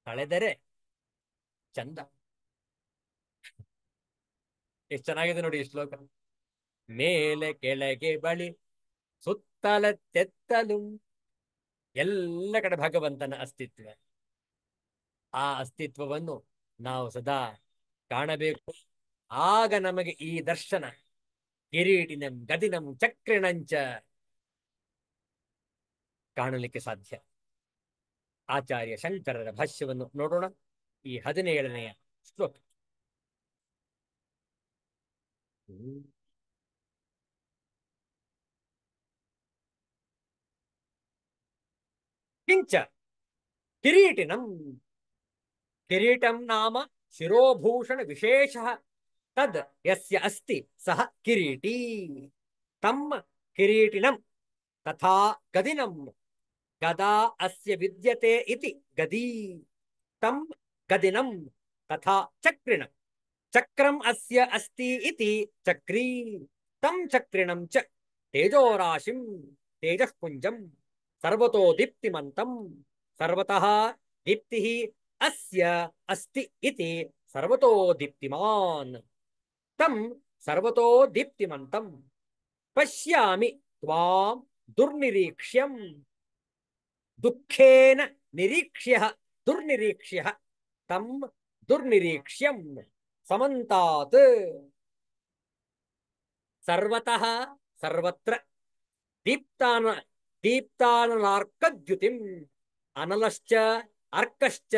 ಕಳೆದರೆ ಚಂದ ಎಷ್ಟು ಚೆನ್ನಾಗಿದೆ ನೋಡಿ ಈ ಶ್ಲೋಕ ಮೇಲೆ ಕೆಳಗೆ ಬಳಿ ಸುತ್ತಲ ತೆತ್ತಲು ಎಲ್ಲ ಕಡೆ ಭಗವಂತನ ಅಸ್ತಿತ್ವ ಆ ಅಸ್ತಿತ್ವವನ್ನು ನಾವು ಸದಾ ಕಾಣಬೇಕು ಆಗ ನಮಗೆ ಈ ದರ್ಶನ ಕಿರೀಟಿನಂ ಗದಿನಂ ಚಕ್ರಿಣಂಚ ಕಾಣಲಿಕ್ಕೆ ಸಾಧ್ಯ ಆಚಾರ್ಯ ಶಂಕರರ ಭಾಷ್ಯವನ್ನು ನೋಡೋಣ ಈ ಹದಿನೇಳನೆಯ ಶ್ಲೋಕ किञ्च किरीटिनम् किरीटं नाम शिरोभूषणविशेषः तद् यस्य अस्ति सह किरीटी तम किरीटिनं तथा गदिनम गदा अस्य विद्यते इति गदी तम कदिनम कथा चक्रिण चक्रम अस्य अस्ति इति चक्री तम चक्रिण च तेजो राशि तेजःपुञ्जम् सर्वतो दीप्तिमन्तम् सर्वतः दीप्ति अस्य अस्ति इति सर्वतो दीप्तिमान तम सर्वतो दीप्तिमन्तम् पश्यामि त्वां दुर्निरीक्ष्यम् दुःखेन निरीक्ष्यः दुर्निरीक्ष्यः தம் துர்நிரீக்ஷியம் சமந்தாத் சர்வதா சர்வத்திர தீப்தான தீப்தானலார்க்கத்யுதிம் அனலஷ்ச அர்க்கஷ்ச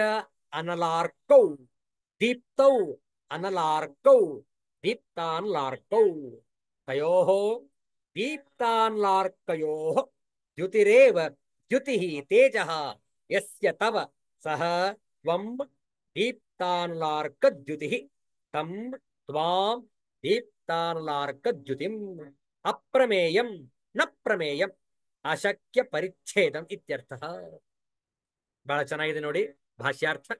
அனலார்க்கௌ தீப்தௌ அனலார்க்கௌ தீப்தான்லார்க்கௌ தயோः दीप्तान्लार्कयोः द्युतिरेव द्युतिः तेजः यस्य तव सः त्वं ದ್ಯುತಿ ತಂ ತ್ವಾಂ ದ್ಯುತಿಂ ಅಪ್ರಮೇಯಂ ನ ಪ್ರಮೇಯಂ ಅಶಕ್ಯ ಪರಿಚ್ಛೇದಂ ಇತ್ಯರ್ಥ ಬಹಳ ಚೆನ್ನಾಗಿದೆ ನೋಡಿ ಭಾಷ್ಯಾರ್ಥ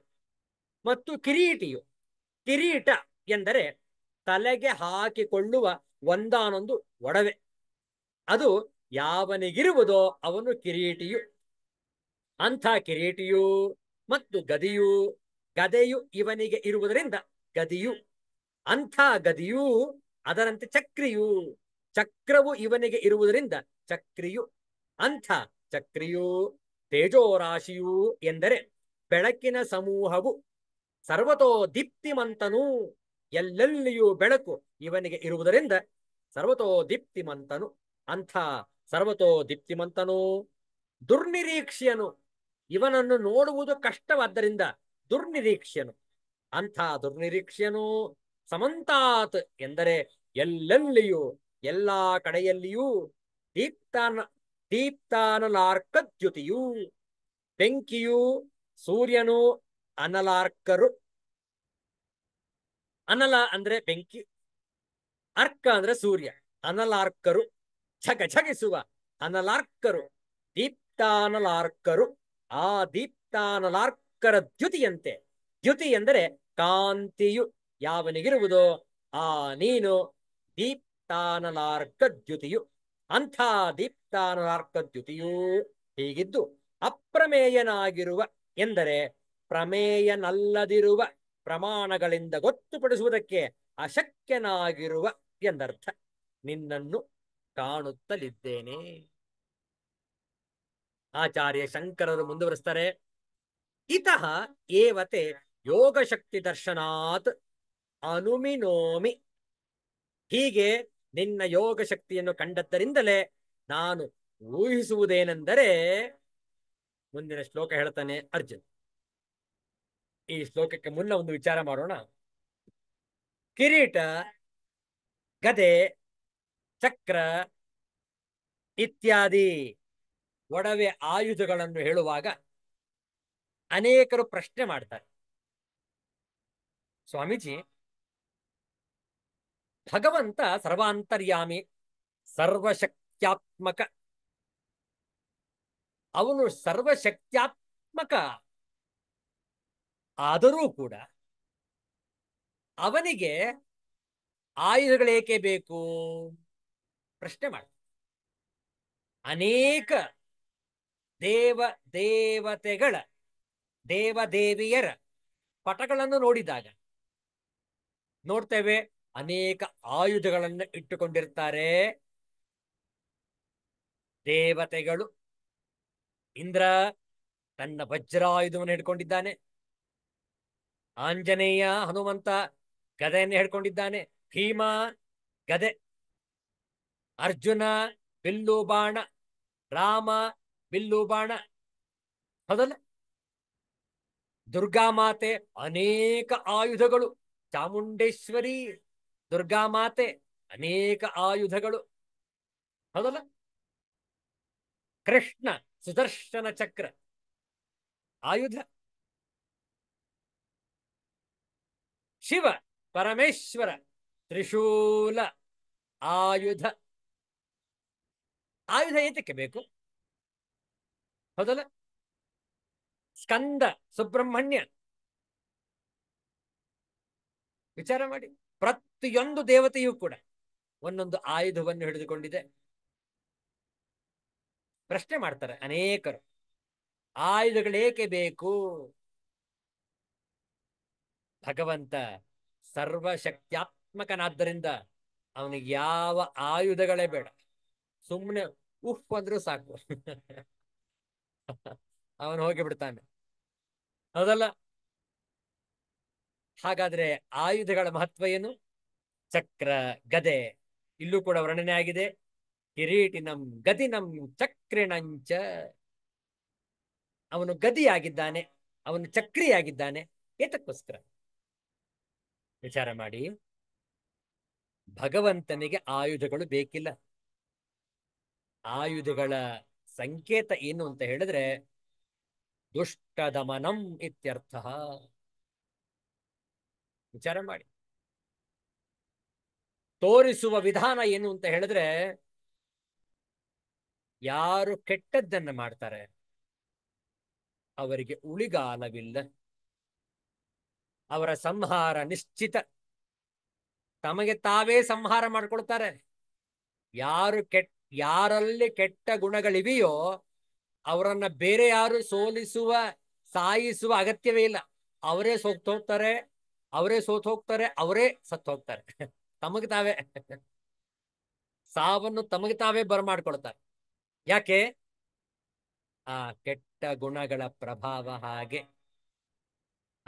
ಮತ್ತು ಕಿರೀಟಿಯು ಕಿರೀಟ ಎಂದರೆ ತಲೆಗೆ ಹಾಕಿಕೊಳ್ಳುವ ಒಂದಾನೊಂದು ಒಡವೆ ಅದು ಯಾವನಿಗಿರುವುದೋ ಅವನು ಕಿರೀಟಿಯು ಅಂಥ ಕಿರೀಟಿಯು ಮತ್ತು ಗದಿಯು ಗದೆಯು ಇವನಿಗೆ ಇರುವುದರಿಂದ ಗದಿಯು ಅಂಥ ಗದಿಯು ಅದರಂತೆ ಚಕ್ರಿಯು ಚಕ್ರವು ಇವನಿಗೆ ಇರುವುದರಿಂದ ಚಕ್ರಿಯು ಅಂಥ ಚಕ್ರಿಯು ತೇಜೋರಾಶಿಯು ಎಂದರೆ ಬೆಳಕಿನ ಸಮೂಹವು ಸರ್ವತೋ ದೀಪ್ತಿಮಂತನು ಎಲ್ಲೆಲ್ಲಿಯೂ ಬೆಳಕು ಇವನಿಗೆ ಇರುವುದರಿಂದ ಸರ್ವತೋ ದೀಪ್ತಿಮಂತನು ಅಂಥ ಸರ್ವತೋ ದೀಪ್ತಿಮಂತನು ದುರ್ನಿರೀಕ್ಷೆಯನು ಇವನನ್ನು ನೋಡುವುದು ಕಷ್ಟವಾದ್ದರಿಂದ ದುರ್ನಿರೀಕ್ಷ್ಯನು ಅಂಥ ದುರ್ನಿರೀಕ್ಷ್ಯನು ಸಮಂತಾತ್ ಎಂದರೆ ಎಲ್ಲೆಲ್ಲಿಯೂ ಎಲ್ಲಾ ಕಡೆಯಲ್ಲಿಯೂ ದೀಪ್ತಾನ ದೀಪ್ತಾನಲಾರ್ಕದ್ಯುತಿಯು ಬೆಂಕಿಯು ಸೂರ್ಯನು ಅನಲಾರ್ಕರು ಅನಲ ಅಂದ್ರೆ ಬೆಂಕಿ ಅರ್ಕ ಅಂದ್ರೆ ಸೂರ್ಯ ಅನಲಾರ್ಕರು ಛಗ ಛಗಿಸುವ ಅನಲಾರ್ಕರು ದೀಪ್ತಾನಲಾರ್ಕರು ಆ ದೀಪ್ತಾನಲಾರ್ಕ ಚಕ್ಕರ ದ್ಯುತಿಯಂತೆ ದ್ಯುತಿ ಎಂದರೆ ಕಾಂತಿಯು ಯಾವನಿಗಿರುವುದು ಆ ನೀನು ದೀಪ್ತಾನಲಾರ್ಕ ದ್ಯುತಿಯು ಅಂಥ ದೀಪ್ತಾನಲಾರ್ಕ ದ್ಯುತಿಯೂ ಹೀಗಿದ್ದು ಅಪ್ರಮೇಯನಾಗಿರುವ ಎಂದರೆ ಪ್ರಮೇಯನಲ್ಲದಿರುವ ಪ್ರಮಾಣಗಳಿಂದ ಗೊತ್ತುಪಡಿಸುವುದಕ್ಕೆ ಅಶಕ್ಯನಾಗಿರುವ ಎಂದರ್ಥ ನಿನ್ನನ್ನು ಕಾಣುತ್ತಲಿದ್ದೇನೆ ಆಚಾರ್ಯ ಶಂಕರರು ಮುಂದುವರಿಸ್ತಾರೆ ಇತಃ ಏವತೆ ಯೋಗಶಕ್ತಿ ದರ್ಶನಾತ್ ಅನುಮಿನೋಮಿ ಹೀಗೆ ನಿನ್ನ ಯೋಗಶಕ್ತಿಯನ್ನು ಕಂಡದ್ದರಿಂದಲೇ ನಾನು ಊಹಿಸುವುದೇನೆಂದರೆ ಮುಂದಿನ ಶ್ಲೋಕ ಹೇಳ್ತಾನೆ ಅರ್ಜುನ್ ಈ ಶ್ಲೋಕಕ್ಕೆ ಮುನ್ನ ಒಂದು ವಿಚಾರ ಮಾಡೋಣ ಕಿರೀಟ ಗದೆ ಚಕ್ರ ಇತ್ಯಾದಿ ಒಡವೆ ಆಯುಧಗಳನ್ನು ಹೇಳುವಾಗ ಅನೇಕರು ಪ್ರಶ್ನೆ ಮಾಡ್ತಾರೆ ಸ್ವಾಮೀಜಿ ಭಗವಂತ ಸರ್ವಾಂತರ್ಯಾಮಿ ಸರ್ವಶಕ್ತ್ಯಾತ್ಮಕ ಅವನು ಸರ್ವಶಕ್ತ್ಯಾತ್ಮಕ ಆದರೂ ಕೂಡ ಅವನಿಗೆ ಆಯುಧಗಳೇಕೆ ಬೇಕು ಪ್ರಶ್ನೆ ಮಾಡ ಅನೇಕ ದೇವ ದೇವತೆಗಳ ದೇವದೇವಿಯರ ಪಟಗಳನ್ನು ನೋಡಿದಾಗ ನೋಡ್ತೇವೆ ಅನೇಕ ಆಯುಧಗಳನ್ನು ಇಟ್ಟುಕೊಂಡಿರ್ತಾರೆ ದೇವತೆಗಳು ಇಂದ್ರ ತನ್ನ ವಜ್ರಾಯುಧವನ್ನು ಹಿಡ್ಕೊಂಡಿದ್ದಾನೆ ಆಂಜನೇಯ ಹನುಮಂತ ಗದೆಯನ್ನು ಹಿಡ್ಕೊಂಡಿದ್ದಾನೆ ಭೀಮಾ ಗದೆ ಅರ್ಜುನ ಬಿಲ್ಲು ಬಾಣ ರಾಮ ಬಿಲ್ಲು ಬಾಣ ಹೌದಲ್ಲ ದುರ್ಗಾಮಾತೆ ಅನೇಕ ಆಯುಧಗಳು ಚಾಮುಂಡೇಶ್ವರಿ ದುರ್ಗಾ ಮಾತೆ ಅನೇಕ ಆಯುಧಗಳು ಹೌದಲ್ಲ ಕೃಷ್ಣ ಸುದರ್ಶನ ಚಕ್ರ ಆಯುಧ ಶಿವ ಪರಮೇಶ್ವರ ತ್ರಿಶೂಲ ಆಯುಧ ಆಯುಧ ಏತಕ್ಕೆ ಬೇಕು ಹೌದಲ್ಲ ಸ್ಕಂದ ಸುಬ್ರಹ್ಮಣ್ಯ ವಿಚಾರ ಮಾಡಿ ಪ್ರತಿಯೊಂದು ದೇವತೆಯೂ ಕೂಡ ಒಂದೊಂದು ಆಯುಧವನ್ನು ಹಿಡಿದುಕೊಂಡಿದೆ ಪ್ರಶ್ನೆ ಮಾಡ್ತಾರೆ ಅನೇಕರು ಆಯುಧಗಳೇಕೆ ಬೇಕು ಭಗವಂತ ಸರ್ವಶಕ್ತ್ಯಾತ್ಮಕನಾದ್ದರಿಂದ ಅವನಿಗೆ ಯಾವ ಆಯುಧಗಳೇ ಬೇಡ ಸುಮ್ಮನೆ ಉಫ್ ಅಂದ್ರೂ ಸಾಕು ಅವನು ಹೋಗಿ ಬಿಡ್ತಾನೆ ಹೌದಲ್ಲ ಹಾಗಾದ್ರೆ ಆಯುಧಗಳ ಮಹತ್ವ ಏನು ಚಕ್ರ ಗದೆ ಇಲ್ಲೂ ಕೂಡ ವರ್ಣನೆ ಆಗಿದೆ ಕಿರೀಟಿನಂ ಗದಿನಂ ಚಕ್ರಿಣಂಚ ಅವನು ಗದಿಯಾಗಿದ್ದಾನೆ ಅವನು ಚಕ್ರಿಯಾಗಿದ್ದಾನೆ ಏತಕ್ಕೋಸ್ಕರ ವಿಚಾರ ಮಾಡಿ ಭಗವಂತನಿಗೆ ಆಯುಧಗಳು ಬೇಕಿಲ್ಲ ಆಯುಧಗಳ ಸಂಕೇತ ಏನು ಅಂತ ಹೇಳಿದ್ರೆ ದುಷ್ಟದಮನಂ ಇತ್ಯರ್ಥ ವಿಚಾರ ಮಾಡಿ ತೋರಿಸುವ ವಿಧಾನ ಏನು ಅಂತ ಹೇಳಿದ್ರೆ ಯಾರು ಕೆಟ್ಟದ್ದನ್ನು ಮಾಡ್ತಾರೆ ಅವರಿಗೆ ಉಳಿಗಾಲವಿಲ್ಲ ಅವರ ಸಂಹಾರ ನಿಶ್ಚಿತ ತಮಗೆ ತಾವೇ ಸಂಹಾರ ಮಾಡಿಕೊಳ್ತಾರೆ ಯಾರು ಕೆಟ್ ಯಾರಲ್ಲಿ ಕೆಟ್ಟ ಗುಣಗಳಿವೆಯೋ ಅವರನ್ನ ಬೇರೆ ಯಾರು ಸೋಲಿಸುವ ಸಾಯಿಸುವ ಅಗತ್ಯವೇ ಇಲ್ಲ ಅವರೇ ಸೋತ್ ಹೋಗ್ತಾರೆ ಅವರೇ ಸೋತ್ ಹೋಗ್ತಾರೆ ಅವರೇ ಸತ್ತು ಹೋಗ್ತಾರೆ ತಮಗ್ ತಾವೇ ಸಾವನ್ನು ತಮಗೆ ತಾವೇ ಬರಮಾಡ್ಕೊಳ್ತಾರೆ ಯಾಕೆ ಆ ಕೆಟ್ಟ ಗುಣಗಳ ಪ್ರಭಾವ ಹಾಗೆ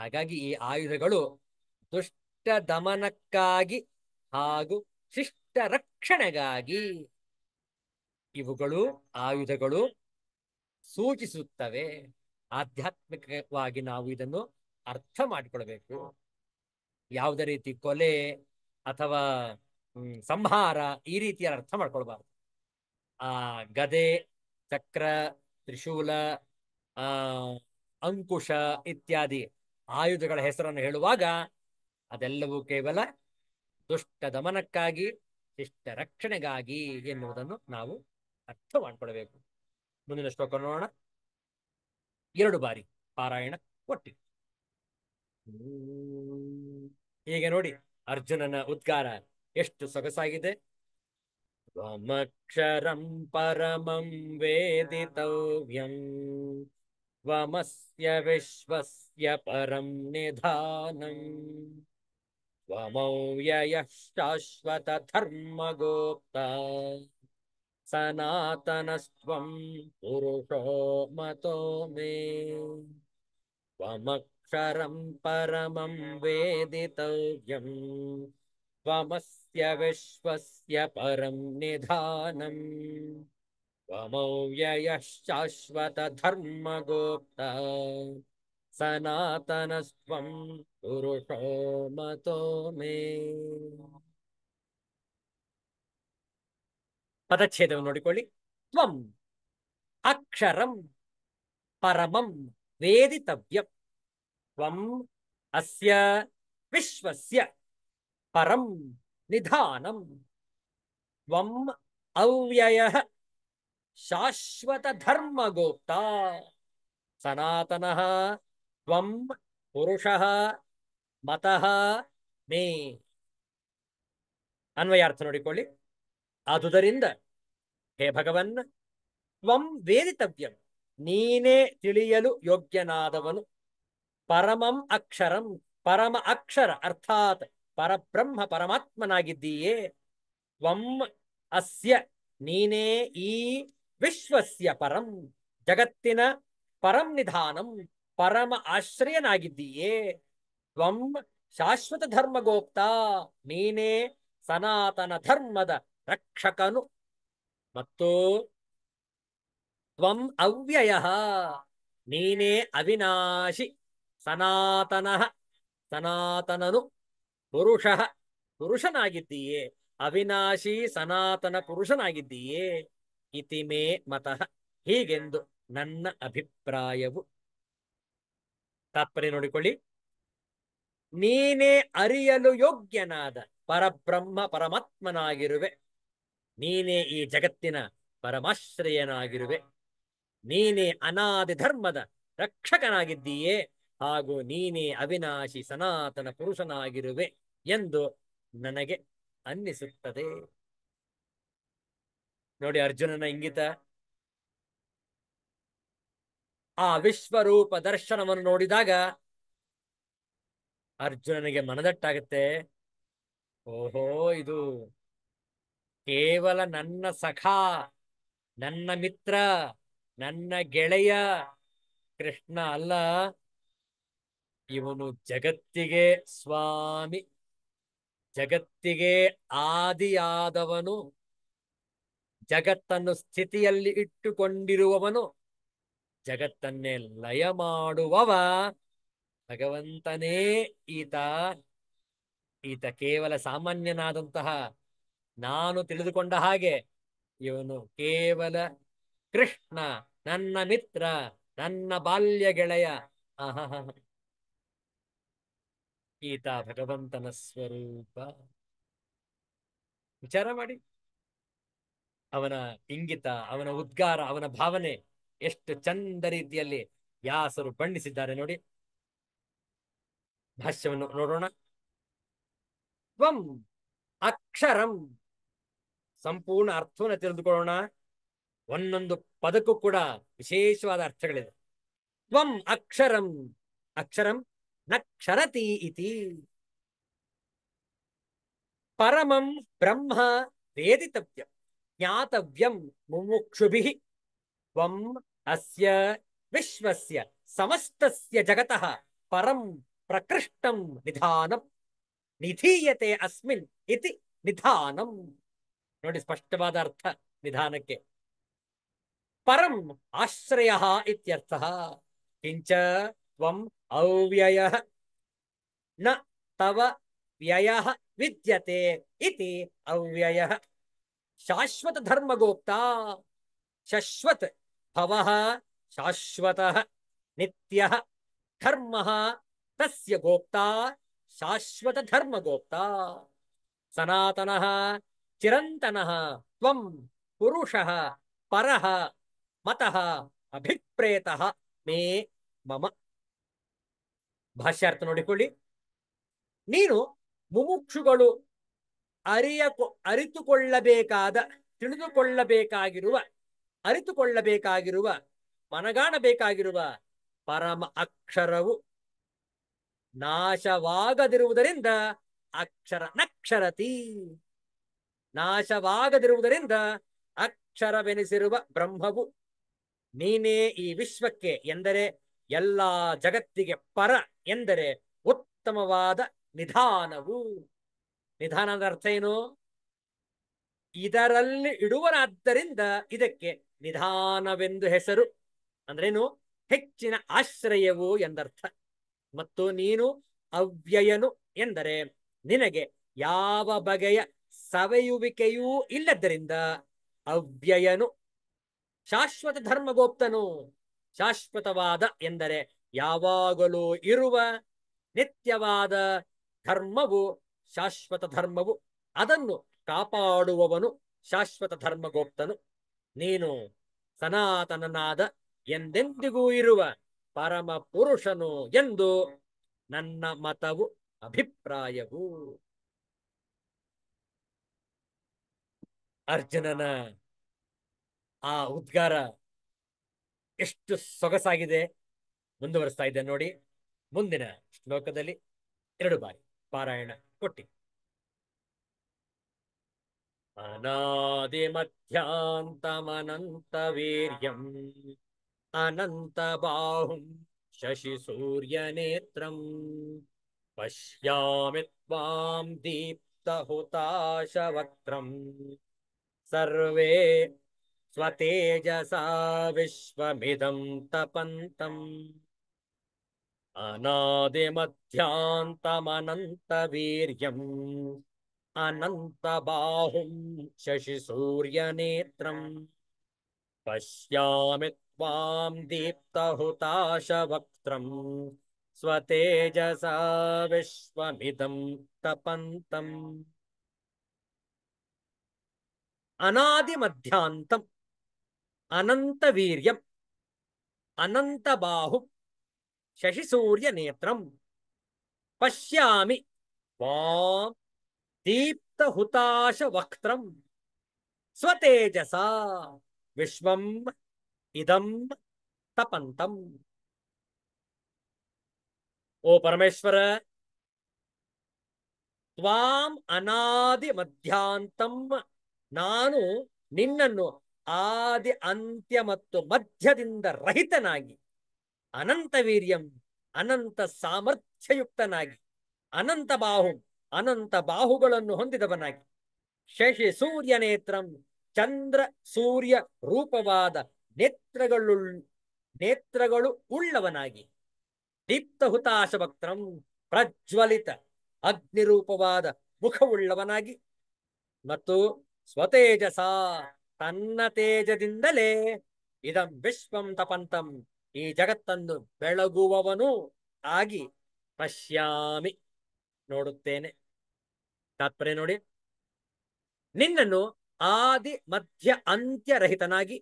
ಹಾಗಾಗಿ ಈ ಆಯುಧಗಳು ದುಷ್ಟ ದಮನಕ್ಕಾಗಿ ಹಾಗೂ ಶಿಷ್ಟ ರಕ್ಷಣೆಗಾಗಿ ಇವುಗಳು ಆಯುಧಗಳು ಸೂಚಿಸುತ್ತವೆ ಆಧ್ಯಾತ್ಮಿಕವಾಗಿ ನಾವು ಇದನ್ನು ಅರ್ಥ ಮಾಡಿಕೊಳ್ಬೇಕು ಯಾವುದೇ ರೀತಿ ಕೊಲೆ ಅಥವಾ ಸಂಹಾರ ಈ ರೀತಿಯ ಅರ್ಥ ಮಾಡ್ಕೊಳ್ಬಾರ್ದು ಆ ಗದೆ ಚಕ್ರ ತ್ರಿಶೂಲ ಆ ಅಂಕುಶ ಇತ್ಯಾದಿ ಆಯುಧಗಳ ಹೆಸರನ್ನು ಹೇಳುವಾಗ ಅದೆಲ್ಲವೂ ಕೇವಲ ದುಷ್ಟ ದಮನಕ್ಕಾಗಿ ಶಿಷ್ಟ ರಕ್ಷಣೆಗಾಗಿ ಎನ್ನುವುದನ್ನು ನಾವು ಅರ್ಥ ಮಾಡ್ಕೊಳ್ಬೇಕು ಮುಂದಿನ ಶ್ಲೋಕ ನೋಡೋಣ ಎರಡು ಬಾರಿ ಪಾರಾಯಣ ಕೊಟ್ಟಿ ಈಗ ನೋಡಿ ಅರ್ಜುನನ ಉದ್ಗಾರ ಎಷ್ಟು ಸೊಗಸಾಗಿದೆ ವಮಕ್ಷರಂ ಪರಮಂ ವೇದಿತವ್ಯಂ ವಮಸ್ಯ ವಿಶ್ವಸ್ಯ ಪರಂ ನಿಧಾನಂ ಧರ್ಮಗೋಪ್ತ सनातनस्त्वं पुरुषो मतो मे त्वमक्षरं परमं वेदितव्यं त्वमस्य विश्वस्य परं निधानम् त्वमव्ययश्चाश्वतधर्मगोप्ता सनातनस्त्वं पुरुषो मतो मे ಪದಚ್ಛೇದವ ನೋಡಿಕೊಳ್ಳಿ ತ್ವಂ ಅಕ್ಷರಂ ಪರಮಂ ವೇದಿತವ್ಯಂ ತ್ವಂ ಅಸ್ಯ ವಿಶ್ವಸ್ಯ ಪರಂ ನಿಧಾನಂ ತ್ವಂ ಅವ್ಯಯ ಶಾಶ್ವತ ಧರ್ಮಗೋಪ್ತ ಸನಾತನ ತ್ವಂ ಪುರುಷ ಮತಃ ಮೇ ಅನ್ವಯಾರ್ಥ ನೋಡಿಕೊಳ್ಳಿ ಆದುದರಿಂದ ಹೇ ಭಗವನ್ ತ್ವಂ ವೇದಿತವ್ಯಂ ನೀನೇ ತಿಳಿಯಲು ಯೋಗ್ಯನಾದವನು ಪರಮಂ ಅಕ್ಷರಂ ಪರಮ ಅಕ್ಷರ ಅರ್ಥಾತ್ ಪರಬ್ರಹ್ಮ ಪರಮಾತ್ಮನಾಗಿದ್ದೀಯೇ ತ್ವಂ ಅಸ್ಯ ನೀನೇ ಈ ವಿಶ್ವಸ್ಯ ಪರಂ ಜಗತ್ತಿನ ಪರಂ ನಿಧಾನಂ ಪರಮ ಆಶ್ರಯನಾಗಿದ್ದೀಯೇ ತ್ವಂ ಶಾಶ್ವತ ಧರ್ಮಗೋಪ್ತ ನೀನೇ ಸನಾತನ ಧರ್ಮದ ರಕ್ಷಕನು ಮತ್ತು ತ್ವಂ ಅವ್ಯಯ ನೀನೇ ಅವಿನಾಶಿ ಸನಾತನ ಸನಾತನನು ಪುರುಷ ಪುರುಷನಾಗಿದ್ದೀಯೇ ಅವಿನಾಶಿ ಸನಾತನ ಪುರುಷನಾಗಿದ್ದೀಯೇ ಇತಿಮೇ ಮತಃ ಹೀಗೆಂದು ನನ್ನ ಅಭಿಪ್ರಾಯವು ತಾತ್ಪರ್ಯ ನೋಡಿಕೊಳ್ಳಿ ನೀನೇ ಅರಿಯಲು ಯೋಗ್ಯನಾದ ಪರಬ್ರಹ್ಮ ಪರಮಾತ್ಮನಾಗಿರುವೆ ನೀನೇ ಈ ಜಗತ್ತಿನ ಪರಮಾಶ್ರಯನಾಗಿರುವೆ ನೀನೇ ಅನಾದಿ ಧರ್ಮದ ರಕ್ಷಕನಾಗಿದ್ದೀಯೇ ಹಾಗೂ ನೀನೇ ಅವಿನಾಶಿ ಸನಾತನ ಪುರುಷನಾಗಿರುವೆ ಎಂದು ನನಗೆ ಅನ್ನಿಸುತ್ತದೆ ನೋಡಿ ಅರ್ಜುನನ ಇಂಗಿತ ಆ ವಿಶ್ವರೂಪ ದರ್ಶನವನ್ನು ನೋಡಿದಾಗ ಅರ್ಜುನನಿಗೆ ಮನದಟ್ಟಾಗುತ್ತೆ ಓಹೋ ಇದು ಕೇವಲ ನನ್ನ ಸಖ ನನ್ನ ಮಿತ್ರ ನನ್ನ ಗೆಳೆಯ ಕೃಷ್ಣ ಅಲ್ಲ ಇವನು ಜಗತ್ತಿಗೆ ಸ್ವಾಮಿ ಜಗತ್ತಿಗೆ ಆದಿಯಾದವನು ಜಗತ್ತನ್ನು ಸ್ಥಿತಿಯಲ್ಲಿ ಇಟ್ಟುಕೊಂಡಿರುವವನು ಜಗತ್ತನ್ನೇ ಲಯ ಮಾಡುವವ ಭಗವಂತನೇ ಈತ ಈತ ಕೇವಲ ಸಾಮಾನ್ಯನಾದಂತಹ ನಾನು ತಿಳಿದುಕೊಂಡ ಹಾಗೆ ಇವನು ಕೇವಲ ಕೃಷ್ಣ ನನ್ನ ಮಿತ್ರ ನನ್ನ ಬಾಲ್ಯ ಗೆಳೆಯ ಈತ ಭಗವಂತನ ಸ್ವರೂಪ ವಿಚಾರ ಮಾಡಿ ಅವನ ಇಂಗಿತ ಅವನ ಉದ್ಗಾರ ಅವನ ಭಾವನೆ ಎಷ್ಟು ಚಂದ ರೀತಿಯಲ್ಲಿ ವ್ಯಾಸರು ಬಣ್ಣಿಸಿದ್ದಾರೆ ನೋಡಿ ಭಾಷ್ಯವನ್ನು ನೋಡೋಣ ವಂ ಅಕ್ಷರಂ ಸಂಪೂರ್ಣ ಅರ್ಥವನ್ನು ತಿಳಿದುಕೊಳ್ಳೋಣ ಒಂದೊಂದು ಪದಕ್ಕೂ ಕೂಡ ವಿಶೇಷವಾದ ಅರ್ಥಗಳಿದೆ ತ್ವಂ ಅಕ್ಷರಂ ಅಕ್ಷರಂ ನಕ್ಷರತಿ ಇತಿ ಪರಮಂ ಬ್ರಹ್ಮ ವೇದಿತವ್ಯಂ ಜ್ಞಾತವ್ಯಂ ಮುಮುಕ್ಷುಭಿ ತ್ವಂ ಅಸ್ಯ ವಿಶ್ವಸ್ಯ ಸಮಸ್ತಸ್ಯ ಜಗತಃ ಪರಂ ಪ್ರಕೃಷ್ಟಂ ನಿಧಾನಂ ನಿಧೀಯತೆ ಅಸ್ಮಿನ್ ಇತಿ ನಿಧಾನಂ ನೋಡಿ ಸ್ಪಷ್ಟವಾದ ಅರ್ಥ ವಿಧಾನಕ್ಕೆ ಪರಂ ಆಶ್ರಯ ಇತ್ಯರ್ಥ ಕಿಂಚ ತ್ವಂ ಅವ್ಯಯ ನ ತವ ವ್ಯಯ ವಿದ್ಯತೆ ಇತಿ ಅವ್ಯಯ ಶಾಶ್ವತ ಧರ್ಮಗೋಪ್ತ ಶಶ್ವತ್ ಭವ ಶಾಶ್ವತ ನಿತ್ಯ ಧರ್ಮ ತಸ್ಯ ಗೋಪ್ತ ಶಾಶ್ವತ ಧರ್ಮಗೋಪ್ತ ಸನಾತನ ಚಿರಂತನಃ ತ್ವಂ ಪುರುಷ ಪರಃ ಮತಃ ಅಭಿಪ್ರೇತಃ ಮೇ ಮಮ ಭಾಷ್ಯಾರ್ಥ ನೋಡಿಕೊಳ್ಳಿ ನೀನು ಮುಮುಕ್ಷುಗಳು ಅರಿಯ ಅರಿತುಕೊಳ್ಳಬೇಕಾದ ತಿಳಿದುಕೊಳ್ಳಬೇಕಾಗಿರುವ ಅರಿತುಕೊಳ್ಳಬೇಕಾಗಿರುವ ಮನಗಾಣಬೇಕಾಗಿರುವ ಪರಮ ಅಕ್ಷರವು ನಾಶವಾಗದಿರುವುದರಿಂದ ಅಕ್ಷರ ನಕ್ಷರತಿ ನಾಶವಾಗದಿರುವುದರಿಂದ ಅಕ್ಷರವೆನಿಸಿರುವ ಬ್ರಹ್ಮವು ನೀನೇ ಈ ವಿಶ್ವಕ್ಕೆ ಎಂದರೆ ಎಲ್ಲಾ ಜಗತ್ತಿಗೆ ಪರ ಎಂದರೆ ಉತ್ತಮವಾದ ನಿಧಾನವು ನಿಧಾನದ ಅರ್ಥ ಏನು ಇದರಲ್ಲಿ ಇಡುವನಾದ್ದರಿಂದ ಇದಕ್ಕೆ ನಿಧಾನವೆಂದು ಹೆಸರು ಅಂದ್ರೇನು ಹೆಚ್ಚಿನ ಆಶ್ರಯವು ಎಂದರ್ಥ ಮತ್ತು ನೀನು ಅವ್ಯಯನು ಎಂದರೆ ನಿನಗೆ ಯಾವ ಬಗೆಯ ಸವೆಯುವಿಕೆಯೂ ಇಲ್ಲದ್ದರಿಂದ ಅವ್ಯಯನು ಶಾಶ್ವತ ಧರ್ಮಗೋಪ್ತನು ಶಾಶ್ವತವಾದ ಎಂದರೆ ಯಾವಾಗಲೂ ಇರುವ ನಿತ್ಯವಾದ ಧರ್ಮವು ಶಾಶ್ವತ ಧರ್ಮವು ಅದನ್ನು ಕಾಪಾಡುವವನು ಶಾಶ್ವತ ಧರ್ಮಗೋಪ್ತನು ನೀನು ಸನಾತನನಾದ ಎಂದೆಂದಿಗೂ ಇರುವ ಪರಮ ಪುರುಷನು ಎಂದು ನನ್ನ ಮತವು ಅಭಿಪ್ರಾಯವು ಅರ್ಜುನನ ಆ ಉದ್ಗಾರ ಎಷ್ಟು ಸೊಗಸಾಗಿದೆ ಮುಂದುವರಿಸ್ತಾ ಇದೆ ನೋಡಿ ಮುಂದಿನ ಶ್ಲೋಕದಲ್ಲಿ ಎರಡು ಬಾರಿ ಪಾರಾಯಣ ಕೊಟ್ಟಿ ಮಧ್ಯಾಂತಮನಂತ ವೀರ್ಯಂ ಅನಂತ ಬಾಹುಂ ಶಶಿ ಸೂರ್ಯ ನೇತ್ರಂ ಪಶ್ಯಾಮಿ ತ್ವಾಂ ದೀಪ್ತ ಹುತಾಶ सर्वे स्वतेजसा विश्वमिदं तपन्तम् अनादिमध्यान्तमनन्तवीर्यम् अनन्तबाहुं शशिसूर्यनेत्रम् पश्यामि त्वां दीप्तहुताशवक्त्रम् स्वतेजसा विश्वमिदं तपन्तम् अनादिमध्यांतम अनंत वीर्यम अनंत बाहु शशि सूर्य नेत्रम पश्यामि वाम दीप्त हुताश वक्त्रम स्वतेजसा विश्वम इदम तपंतम ओ परमेश्वर अनादि मध्यांतम ನಾನು ನಿನ್ನನ್ನು ಆದಿ ಅಂತ್ಯ ಮತ್ತು ಮಧ್ಯದಿಂದ ರಹಿತನಾಗಿ ಅನಂತ ವೀರ್ಯಂ ಅನಂತ ಸಾಮರ್ಥ್ಯಯುಕ್ತನಾಗಿ ಅನಂತ ಬಾಹು ಅನಂತ ಬಾಹುಗಳನ್ನು ಹೊಂದಿದವನಾಗಿ ಶಶಿ ಸೂರ್ಯ ನೇತ್ರಂ ಚಂದ್ರ ಸೂರ್ಯ ರೂಪವಾದ ನೇತ್ರಗಳು ನೇತ್ರಗಳು ಉಳ್ಳವನಾಗಿ ದೀಪ್ತ ಹುತಾಶ ಭಕ್ತಂ ಪ್ರಜ್ವಲಿತ ಅಗ್ನಿರೂಪವಾದ ಮುಖವುಳ್ಳವನಾಗಿ ಮತ್ತು ಸ್ವತೇಜಸ ತನ್ನ ತೇಜದಿಂದಲೇ ಇದಂ ವಿಶ್ವಂ ತಪಂತಂ ಈ ಜಗತ್ತನ್ನು ಬೆಳಗುವವನು ಆಗಿ ಪಶ್ಯಾಮಿ ನೋಡುತ್ತೇನೆ ತಾತ್ಪರ್ಯ ನೋಡಿ ನಿನ್ನನ್ನು ಆದಿ ಮಧ್ಯ ಅಂತ್ಯರಹಿತನಾಗಿ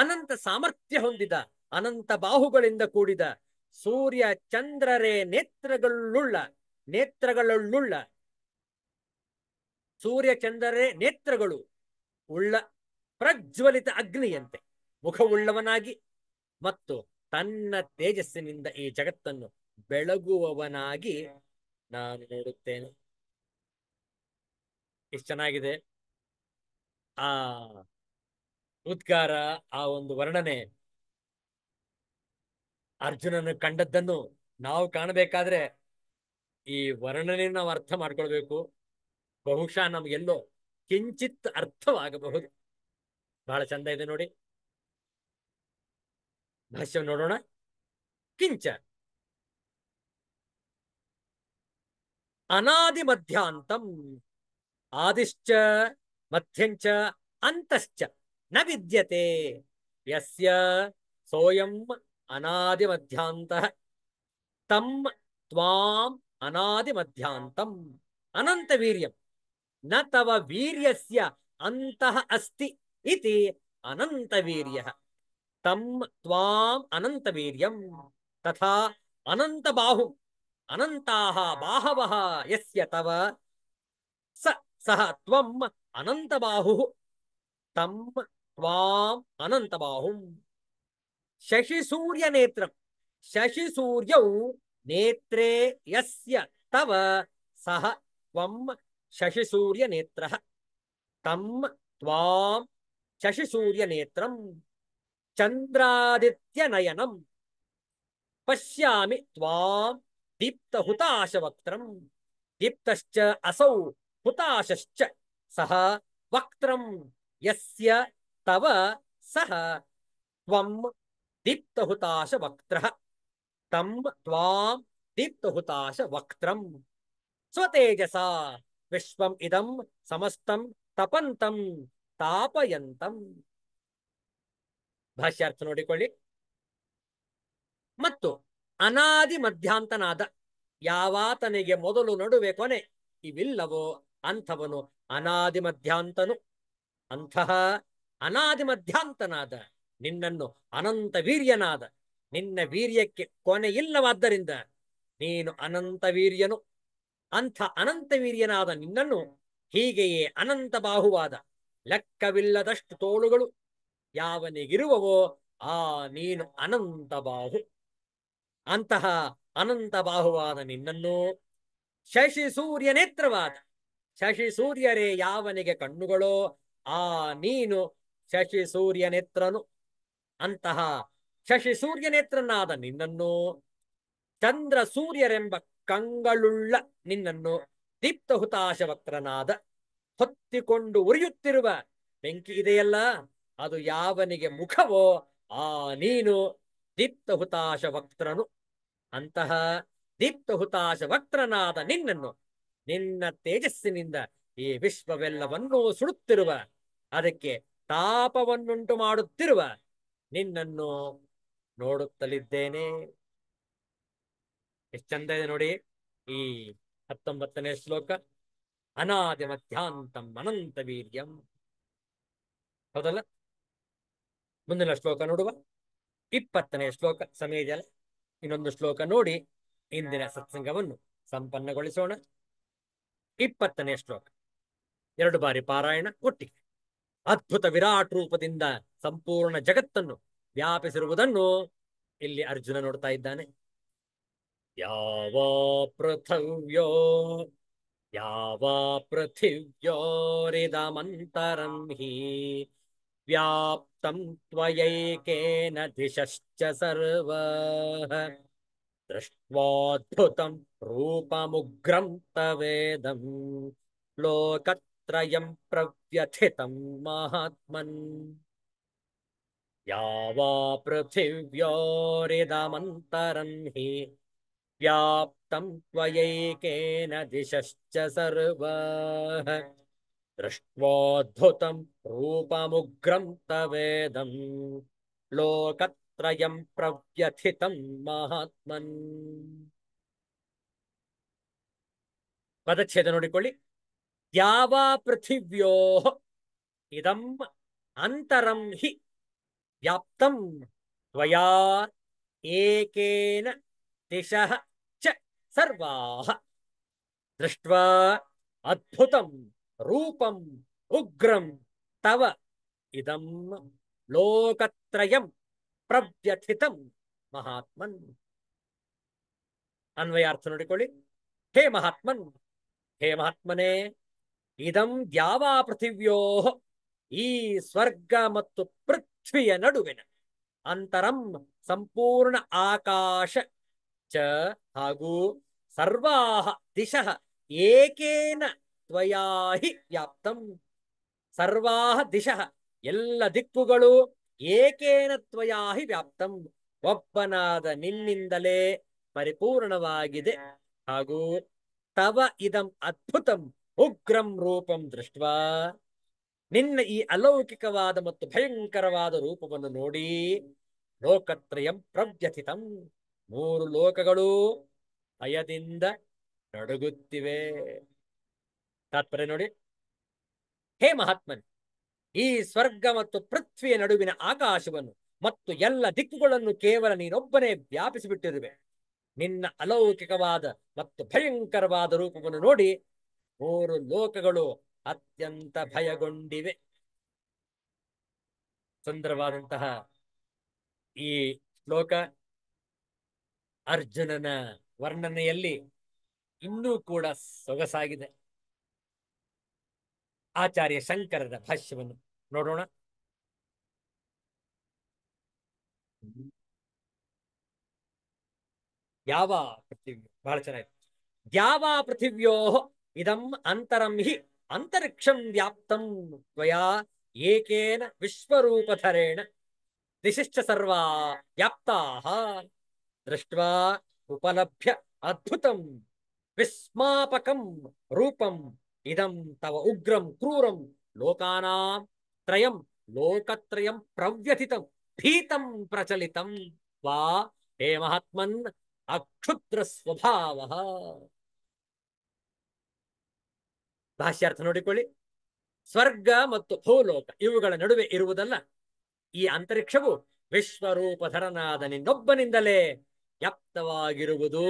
ಅನಂತ ಸಾಮರ್ಥ್ಯ ಹೊಂದಿದ ಅನಂತ ಬಾಹುಗಳಿಂದ ಕೂಡಿದ ಸೂರ್ಯ ಚಂದ್ರರೇ ನೇತ್ರಗಳುಳ್ಳ ನೇತ್ರಗಳುಳ್ಳ ಸೂರ್ಯಚಂದ್ರರೇ ನೇತ್ರಗಳು ಉಳ್ಳ ಪ್ರಜ್ವಲಿತ ಅಗ್ನಿಯಂತೆ ಮುಖವುಳ್ಳವನಾಗಿ ಮತ್ತು ತನ್ನ ತೇಜಸ್ಸಿನಿಂದ ಈ ಜಗತ್ತನ್ನು ಬೆಳಗುವವನಾಗಿ ನಾನು ನೋಡುತ್ತೇನೆ ಎಷ್ಟು ಚೆನ್ನಾಗಿದೆ ಆ ಉದ್ಗಾರ ಆ ಒಂದು ವರ್ಣನೆ ಅರ್ಜುನನು ಕಂಡದ್ದನ್ನು ನಾವು ಕಾಣಬೇಕಾದ್ರೆ ಈ ವರ್ಣನೆಯನ್ನು ನಾವು ಅರ್ಥ ಮಾಡ್ಕೊಳ್ಬೇಕು ಬಹುಶಃ ನಮ್ಗೆಲ್ಲೋ ಕಿಂಚಿತ್ ಅರ್ಥವಾಗಬಹುದು ಬಹಳ ಚಂದ ಇದೆ ನೋಡಿ ಭಾಷ್ಯ ನೋಡೋಣ ಕಿಂಚ ಅನಾದಿ ಮಧ್ಯಾಂತಂ ಆದಿಶ್ಚ ಮಧ್ಯಂಚ ಅಂತಶ್ಚ ನ ವಿದ್ಯತೆ ಯಸ್ಯ ಸೋಯಂ ಅನಾದಿ ಮಧ್ಯಾಂತ ತಂ ತ್ವಾಂ ಅನಾದಿ ಮಧ್ಯಾಂತಂ ಅನಂತ ವೀರ್ಯಂ ந தவ வீரியஸ்ய அந்த அஸ்தி இது அனந்தவீரிய தம் துவாம் அனந்தவீரியம் ததா அனந்த பாஹும் அனந்தாக பாஹவः यस्य तव स सः त्वम् अनन्तबाहुः तं त्वाम् अनन्तबाहुम् शशिसूर्यनेत्रम् शशिसूर्यौ नेत्रे यस्य तव सः त्वम् शशिसूर्यनेत्रः तं त्वां शशिसूर्यनेत्रं चन्द्रादित्यनयनं पश्यामि त्वां दीप्तहुताशवक्त्रं दीप्तश्च असौ हुताशश्च सः वक्त्रं यस्य तव सः त्वं दीप्तहुताशवक्त्रः तं त्वां दीप्तहुताशवक्त्रं स्वतेजसा ವಿಶ್ವಂ ಇದಂ ಸಮಸ್ತಂ ತಪಂತಂ ತಾಪಯಂತಂ ಭಾಷ್ಯಾರ್ಥ ನೋಡಿಕೊಳ್ಳಿ ಮತ್ತು ಅನಾದಿ ಮಧ್ಯಾಂತನಾದ ಯಾವಾತನಿಗೆ ಮೊದಲು ನಡುವೆ ಕೊನೆ ಇವಿಲ್ಲವೋ ಅಂಥವನು ಅನಾದಿ ಮಧ್ಯಾಂತನು ಅಂತಹ ಅನಾದಿ ಮಧ್ಯಾಂತನಾದ ನಿನ್ನನ್ನು ಅನಂತ ವೀರ್ಯನಾದ ನಿನ್ನ ವೀರ್ಯಕ್ಕೆ ಕೊನೆಯಿಲ್ಲವಾದ್ದರಿಂದ ನೀನು ಅನಂತ ವೀರ್ಯನು ಅಂಥ ಅನಂತ ವೀರ್ಯನಾದ ನಿನ್ನನ್ನು ಹೀಗೆಯೇ ಅನಂತ ಬಾಹುವಾದ ಲೆಕ್ಕವಿಲ್ಲದಷ್ಟು ತೋಳುಗಳು ಯಾವನಿಗಿರುವವೋ ಆ ನೀನು ಅನಂತ ಬಾಹು ಅಂತಹ ಅನಂತ ಬಾಹುವಾದ ನಿನ್ನನ್ನು ಶಶಿ ಸೂರ್ಯ ನೇತ್ರವಾದ ಶಶಿ ಸೂರ್ಯರೇ ಯಾವನಿಗೆ ಕಣ್ಣುಗಳೋ ಆ ನೀನು ಶಶಿ ಸೂರ್ಯ ನೇತ್ರನು ಅಂತಹ ಶಶಿ ಸೂರ್ಯ ನೇತ್ರನಾದ ನಿನ್ನನ್ನು ಚಂದ್ರ ಸೂರ್ಯರೆಂಬ ಕಂಗಳುಳ್ಳ ನಿನ್ನನ್ನು ದೀಪ್ತ ಹುತಾಶ ವಕ್ರನಾದ ಹೊತ್ತಿಕೊಂಡು ಉರಿಯುತ್ತಿರುವ ಬೆಂಕಿ ಇದೆಯಲ್ಲ ಅದು ಯಾವನಿಗೆ ಮುಖವೋ ಆ ನೀನು ದೀಪ್ತ ಹುತಾಶ ವಕ್ರನು ಅಂತಹ ದೀಪ್ತ ಹುತಾಶ ವಕ್ರನಾದ ನಿನ್ನನ್ನು ನಿನ್ನ ತೇಜಸ್ಸಿನಿಂದ ಈ ವಿಶ್ವವೆಲ್ಲವನ್ನೂ ಸುಡುತ್ತಿರುವ ಅದಕ್ಕೆ ತಾಪವನ್ನುಂಟು ಮಾಡುತ್ತಿರುವ ನಿನ್ನನ್ನು ನೋಡುತ್ತಲಿದ್ದೇನೆ ಎಷ್ಟು ಚಂದ ಇದೆ ನೋಡಿ ಈ ಹತ್ತೊಂಬತ್ತನೇ ಶ್ಲೋಕ ಅನಾದಿ ಮಧ್ಯಾಂತಂ ಅನಂತ ವೀರ್ಯಂ ಹೌದಲ್ಲ ಮುಂದಿನ ಶ್ಲೋಕ ನೋಡುವ ಇಪ್ಪತ್ತನೇ ಶ್ಲೋಕ ಸಮಯ ಇನ್ನೊಂದು ಶ್ಲೋಕ ನೋಡಿ ಇಂದಿನ ಸತ್ಸಂಗವನ್ನು ಸಂಪನ್ನಗೊಳಿಸೋಣ ಇಪ್ಪತ್ತನೇ ಶ್ಲೋಕ ಎರಡು ಬಾರಿ ಪಾರಾಯಣ ಒಟ್ಟಿಗೆ ಅದ್ಭುತ ವಿರಾಟ್ ರೂಪದಿಂದ ಸಂಪೂರ್ಣ ಜಗತ್ತನ್ನು ವ್ಯಾಪಿಸಿರುವುದನ್ನು ಇಲ್ಲಿ ಅರ್ಜುನ ನೋಡ್ತಾ ಇದ್ದಾನೆ या वा पृथिव्यो या वा पृथिव्योरिदमन्तरं हि व्याप्तं त्वयैकेन दिशश्च सर्वः दृष्ट्वाद्भुतं रूपमुग्रं तवेदं लोकत्रयं प्रव्यथितं महात्मन् या वा पृथिव्योरिदमन्तरं हि व्याप्तं त्वयैकेन दिशश्च सर्वः दृष्ट्वोद्धुतं रूपमुग्रं तवेदं लोकत्रयं प्रव्यथितं महात्मन् ಪದಚ್ಛೇದ ನೋಡಿಕೊಳ್ಳಿ ಯಾವ ಪೃಥಿವ್ಯೋ ಇದಂ ಅಂತರಂ ಹಿ ವ್ಯಾಪ್ತಂ ತ್ವಯಾ ಏಕೇನ ದಿಶಃ సర్వాహ దృష్ట్వా అద్భుతం రూపం ఉగ్రం తవ ఇదం లోకత్రయం ప్రవ్యథితం మహాత్మన్ ಅನ್ವಯಾರ್ಥ ನೋಡಿಕೊಳ್ಳಿ ಹೇ ಮಹಾತ್ಮನ್ ಹೇ ಮಹಾತ್ಮನೇ ಇದಂ ಯಾವ ಪೃಥಿವ್ಯೋ ಈ ಸ್ವರ್ಗ ಮತ್ತು ಪೃಥ್ವಿಯ ನಡುವಿನ ಅಂತರಂ ಸಂಪೂರ್ಣ ಆಕಾಶ ಚ ಹಾಗೂ ಸರ್ವಾಹ ದಿಶಃ ಏಕೇನ ತ್ವಯಾಹಿ ವ್ಯಾಪ್ತಂ ಸರ್ವಾಹ ದಿಶಃ ಎಲ್ಲ ದಿಕ್ಕುಗಳು ಏಕೇನ ತ್ವಯಾಹಿ ವ್ಯಾಪ್ತಂ ಒಬ್ಬನಾದ ನಿನ್ನಿಂದಲೇ ಪರಿಪೂರ್ಣವಾಗಿದೆ ಹಾಗೂ ತವ ಇದಂ ಅದ್ಭುತಂ ಉಗ್ರಂ ರೂಪಂ ದೃಷ್ಟ ನಿನ್ನ ಈ ಅಲೌಕಿಕವಾದ ಮತ್ತು ಭಯಂಕರವಾದ ರೂಪವನ್ನು ನೋಡಿ ಲೋಕತ್ರಯಂ ಪ್ರವ್ಯಥಿತಂ ಮೂರು ಲೋಕಗಳೂ ಭಯದಿಂದ ನಡುಗುತ್ತಿವೆ ತಾತ್ಪರ್ಯ ನೋಡಿ ಹೇ ಮಹಾತ್ಮನ್ ಈ ಸ್ವರ್ಗ ಮತ್ತು ಪೃಥ್ವಿಯ ನಡುವಿನ ಆಕಾಶವನ್ನು ಮತ್ತು ಎಲ್ಲ ದಿಕ್ಕುಗಳನ್ನು ಕೇವಲ ನೀನೊಬ್ಬನೇ ವ್ಯಾಪಿಸಿಬಿಟ್ಟಿರುವೆ ನಿನ್ನ ಅಲೌಕಿಕವಾದ ಮತ್ತು ಭಯಂಕರವಾದ ರೂಪವನ್ನು ನೋಡಿ ಮೂರು ಲೋಕಗಳು ಅತ್ಯಂತ ಭಯಗೊಂಡಿವೆ ಸುಂದರವಾದಂತಹ ಈ ಶ್ಲೋಕ ಅರ್ಜುನನ ವರ್ಣನೆಯಲ್ಲಿ ಇನ್ನೂ ಕೂಡ ಸೊಗಸಾಗಿದೆ ಆಚಾರ್ಯ ಶಂಕರದ ಭಾಷ್ಯವನ್ನು ನೋಡೋಣ ಯಾವ ಪೃಥ್ವಿಯೋ ಬಹಳ ಚೆನ್ನಾಗಿದೆ ಯಾವ ಪೃಥಿವ್ಯೋ ಇದಂ ಅಂತರಂ ಹಿ ಅಂತರಿಕ್ಷಂ ವ್ಯಾಪ್ತಂ ತ್ವಯಾ ಏಕೇನ ವಿಶ್ವರೂಪಧರೇಣ ದಿಶಿಶ್ಚ ಸರ್ವಾ ವ್ಯಾಪ್ತಾ ದೃಷ್ಟ ಉಪಲಭ್ಯ ಅದ್ಭುತಂ ವಿಸ್ಮಾಪಕಂ ರೂಪಂ ಇದಂ ತವ ಉಗ್ರಂ ಕ್ರೂರಂ ಲೋಕಾನಾಂ ತ್ರಯಂ ಲೋಕತ್ರಯಂ ಪ್ರವ್ಯಥಿತಂ ಲೋಕಾಂತ್ರ ಪ್ರವ್ಯಥಿತ ಹೇ ಮಹಾತ್ಮನ್ ಅಕ್ಷುದ್ರ ಸ್ವಭಾವ ಭಾಷ್ಯಾರ್ಥ ನೋಡಿಕೊಳ್ಳಿ ಸ್ವರ್ಗ ಮತ್ತು ಭೂಲೋಕ ಇವುಗಳ ನಡುವೆ ಇರುವುದಲ್ಲ ಈ ಅಂತರಿಕ್ಷವು ವಿಶ್ವರೂಪಧರನಾದನಿಂದೊಬ್ಬನಿಂದಲೇ ವ್ಯಾಪ್ತವಾಗಿರುವುದು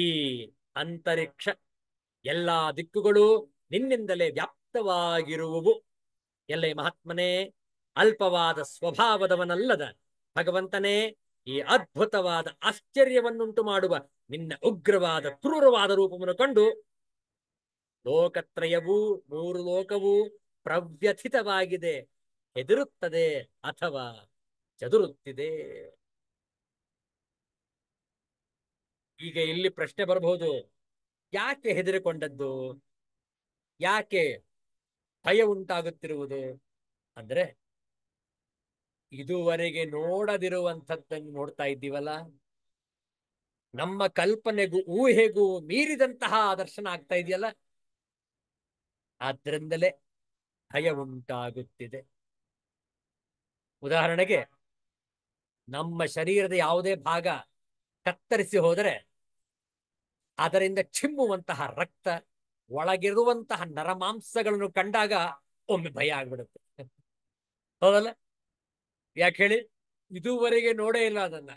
ಈ ಅಂತರಿಕ್ಷ ಎಲ್ಲ ದಿಕ್ಕುಗಳು ನಿನ್ನಿಂದಲೇ ವ್ಯಾಪ್ತವಾಗಿರುವವು ಎಲ್ಲ ಮಹಾತ್ಮನೇ ಅಲ್ಪವಾದ ಸ್ವಭಾವದವನಲ್ಲದ ಭಗವಂತನೇ ಈ ಅದ್ಭುತವಾದ ಆಶ್ಚರ್ಯವನ್ನುಂಟು ಮಾಡುವ ನಿನ್ನ ಉಗ್ರವಾದ ಕ್ರೂರವಾದ ರೂಪವನ್ನು ಕಂಡು ಲೋಕತ್ರಯವೂ ಮೂರು ಲೋಕವೂ ಪ್ರವ್ಯಥಿತವಾಗಿದೆ ಹೆದರುತ್ತದೆ ಅಥವಾ ಚದುರುತ್ತಿದೆ ಈಗ ಇಲ್ಲಿ ಪ್ರಶ್ನೆ ಬರಬಹುದು ಯಾಕೆ ಹೆದರಿಕೊಂಡದ್ದು ಯಾಕೆ ಭಯ ಉಂಟಾಗುತ್ತಿರುವುದು ಅಂದ್ರೆ ಇದುವರೆಗೆ ನೋಡದಿರುವಂಥದ್ದನ್ನು ನೋಡ್ತಾ ಇದ್ದೀವಲ್ಲ ನಮ್ಮ ಕಲ್ಪನೆಗೂ ಊಹೆಗೂ ಮೀರಿದಂತಹ ದರ್ಶನ ಆಗ್ತಾ ಇದೆಯಲ್ಲ ಆದ್ರಿಂದಲೇ ಭಯ ಉಂಟಾಗುತ್ತಿದೆ ಉದಾಹರಣೆಗೆ ನಮ್ಮ ಶರೀರದ ಯಾವುದೇ ಭಾಗ ಕತ್ತರಿಸಿ ಹೋದರೆ ಅದರಿಂದ ಚಿಮ್ಮುವಂತಹ ರಕ್ತ ಒಳಗಿರುವಂತಹ ನರಮಾಂಸಗಳನ್ನು ಕಂಡಾಗ ಒಮ್ಮೆ ಭಯ ಆಗ್ಬಿಡುತ್ತೆ ಹೌದಲ್ಲ ಯಾಕೆ ಹೇಳಿ ಇದುವರೆಗೆ ನೋಡೇ ಇಲ್ಲ ಅದನ್ನ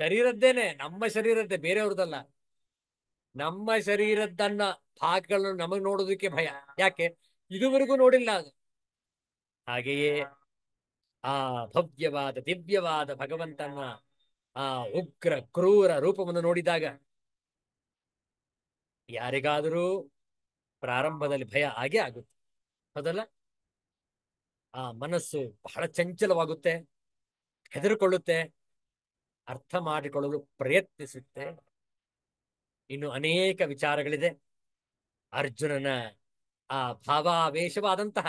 ಶರೀರದ್ದೇನೆ ನಮ್ಮ ಶರೀರದ್ದೇ ಬೇರೆಯವ್ರದ್ದಲ್ಲ ನಮ್ಮ ಶರೀರದ್ದನ್ನ ಭಾಗಗಳನ್ನು ನಮಗ್ ನೋಡೋದಕ್ಕೆ ಭಯ ಯಾಕೆ ಇದುವರೆಗೂ ನೋಡಿಲ್ಲ ಅದು ಹಾಗೆಯೇ ಆ ಭವ್ಯವಾದ ದಿವ್ಯವಾದ ಭಗವಂತನ ಆ ಉಗ್ರ ಕ್ರೂರ ರೂಪವನ್ನು ನೋಡಿದಾಗ ಯಾರಿಗಾದರೂ ಪ್ರಾರಂಭದಲ್ಲಿ ಭಯ ಆಗೇ ಆಗುತ್ತೆ ಹೌದಲ್ಲ ಆ ಮನಸ್ಸು ಬಹಳ ಚಂಚಲವಾಗುತ್ತೆ ಹೆದರುಕೊಳ್ಳುತ್ತೆ ಅರ್ಥ ಮಾಡಿಕೊಳ್ಳಲು ಪ್ರಯತ್ನಿಸುತ್ತೆ ಇನ್ನು ಅನೇಕ ವಿಚಾರಗಳಿದೆ ಅರ್ಜುನನ ಆ ಭಾವಾವೇಶವಾದಂತಹ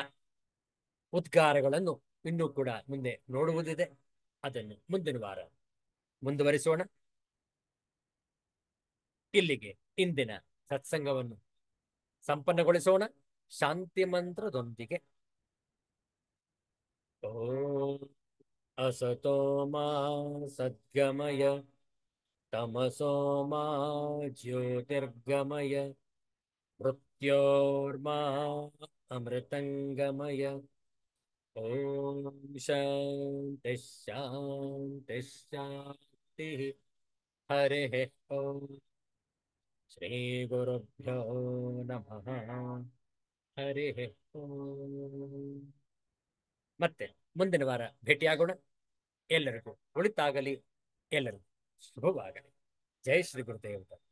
ಉದ್ಗಾರಗಳನ್ನು ಇನ್ನೂ ಕೂಡ ಮುಂದೆ ನೋಡುವುದಿದೆ ಅದನ್ನು ಮುಂದಿನ ವಾರ ಮುಂದುವರಿಸೋಣ ಇಲ್ಲಿಗೆ ಇಂದಿನ ಸತ್ಸಂಗವನ್ನು ಸಂಪನ್ನಗೊಳಿಸೋಣ ಶಾಂತಿ ಮಂತ್ರದೊಂದಿಗೆ ಓಂ असतो मा सद्गमय तमसो मा ज्योतिर्गमय मृत्योर्मा अमृतङ्गमय ॐ शान्तिः शान्तिः ಹರಿ हरिः ಶ್ರೀ ಗುರುಭ್ಯೋ ನಮಃ ಹರಿ ಮತ್ತೆ ಮುಂದಿನ ವಾರ ಭೇಟಿಯಾಗೋಣ ಎಲ್ಲರಿಗೂ ಒಳಿತಾಗಲಿ ಎಲ್ಲರಿಗೂ ಶುಭವಾಗಲಿ ಜೈ ಶ್ರೀ ಗುರುದೇವತ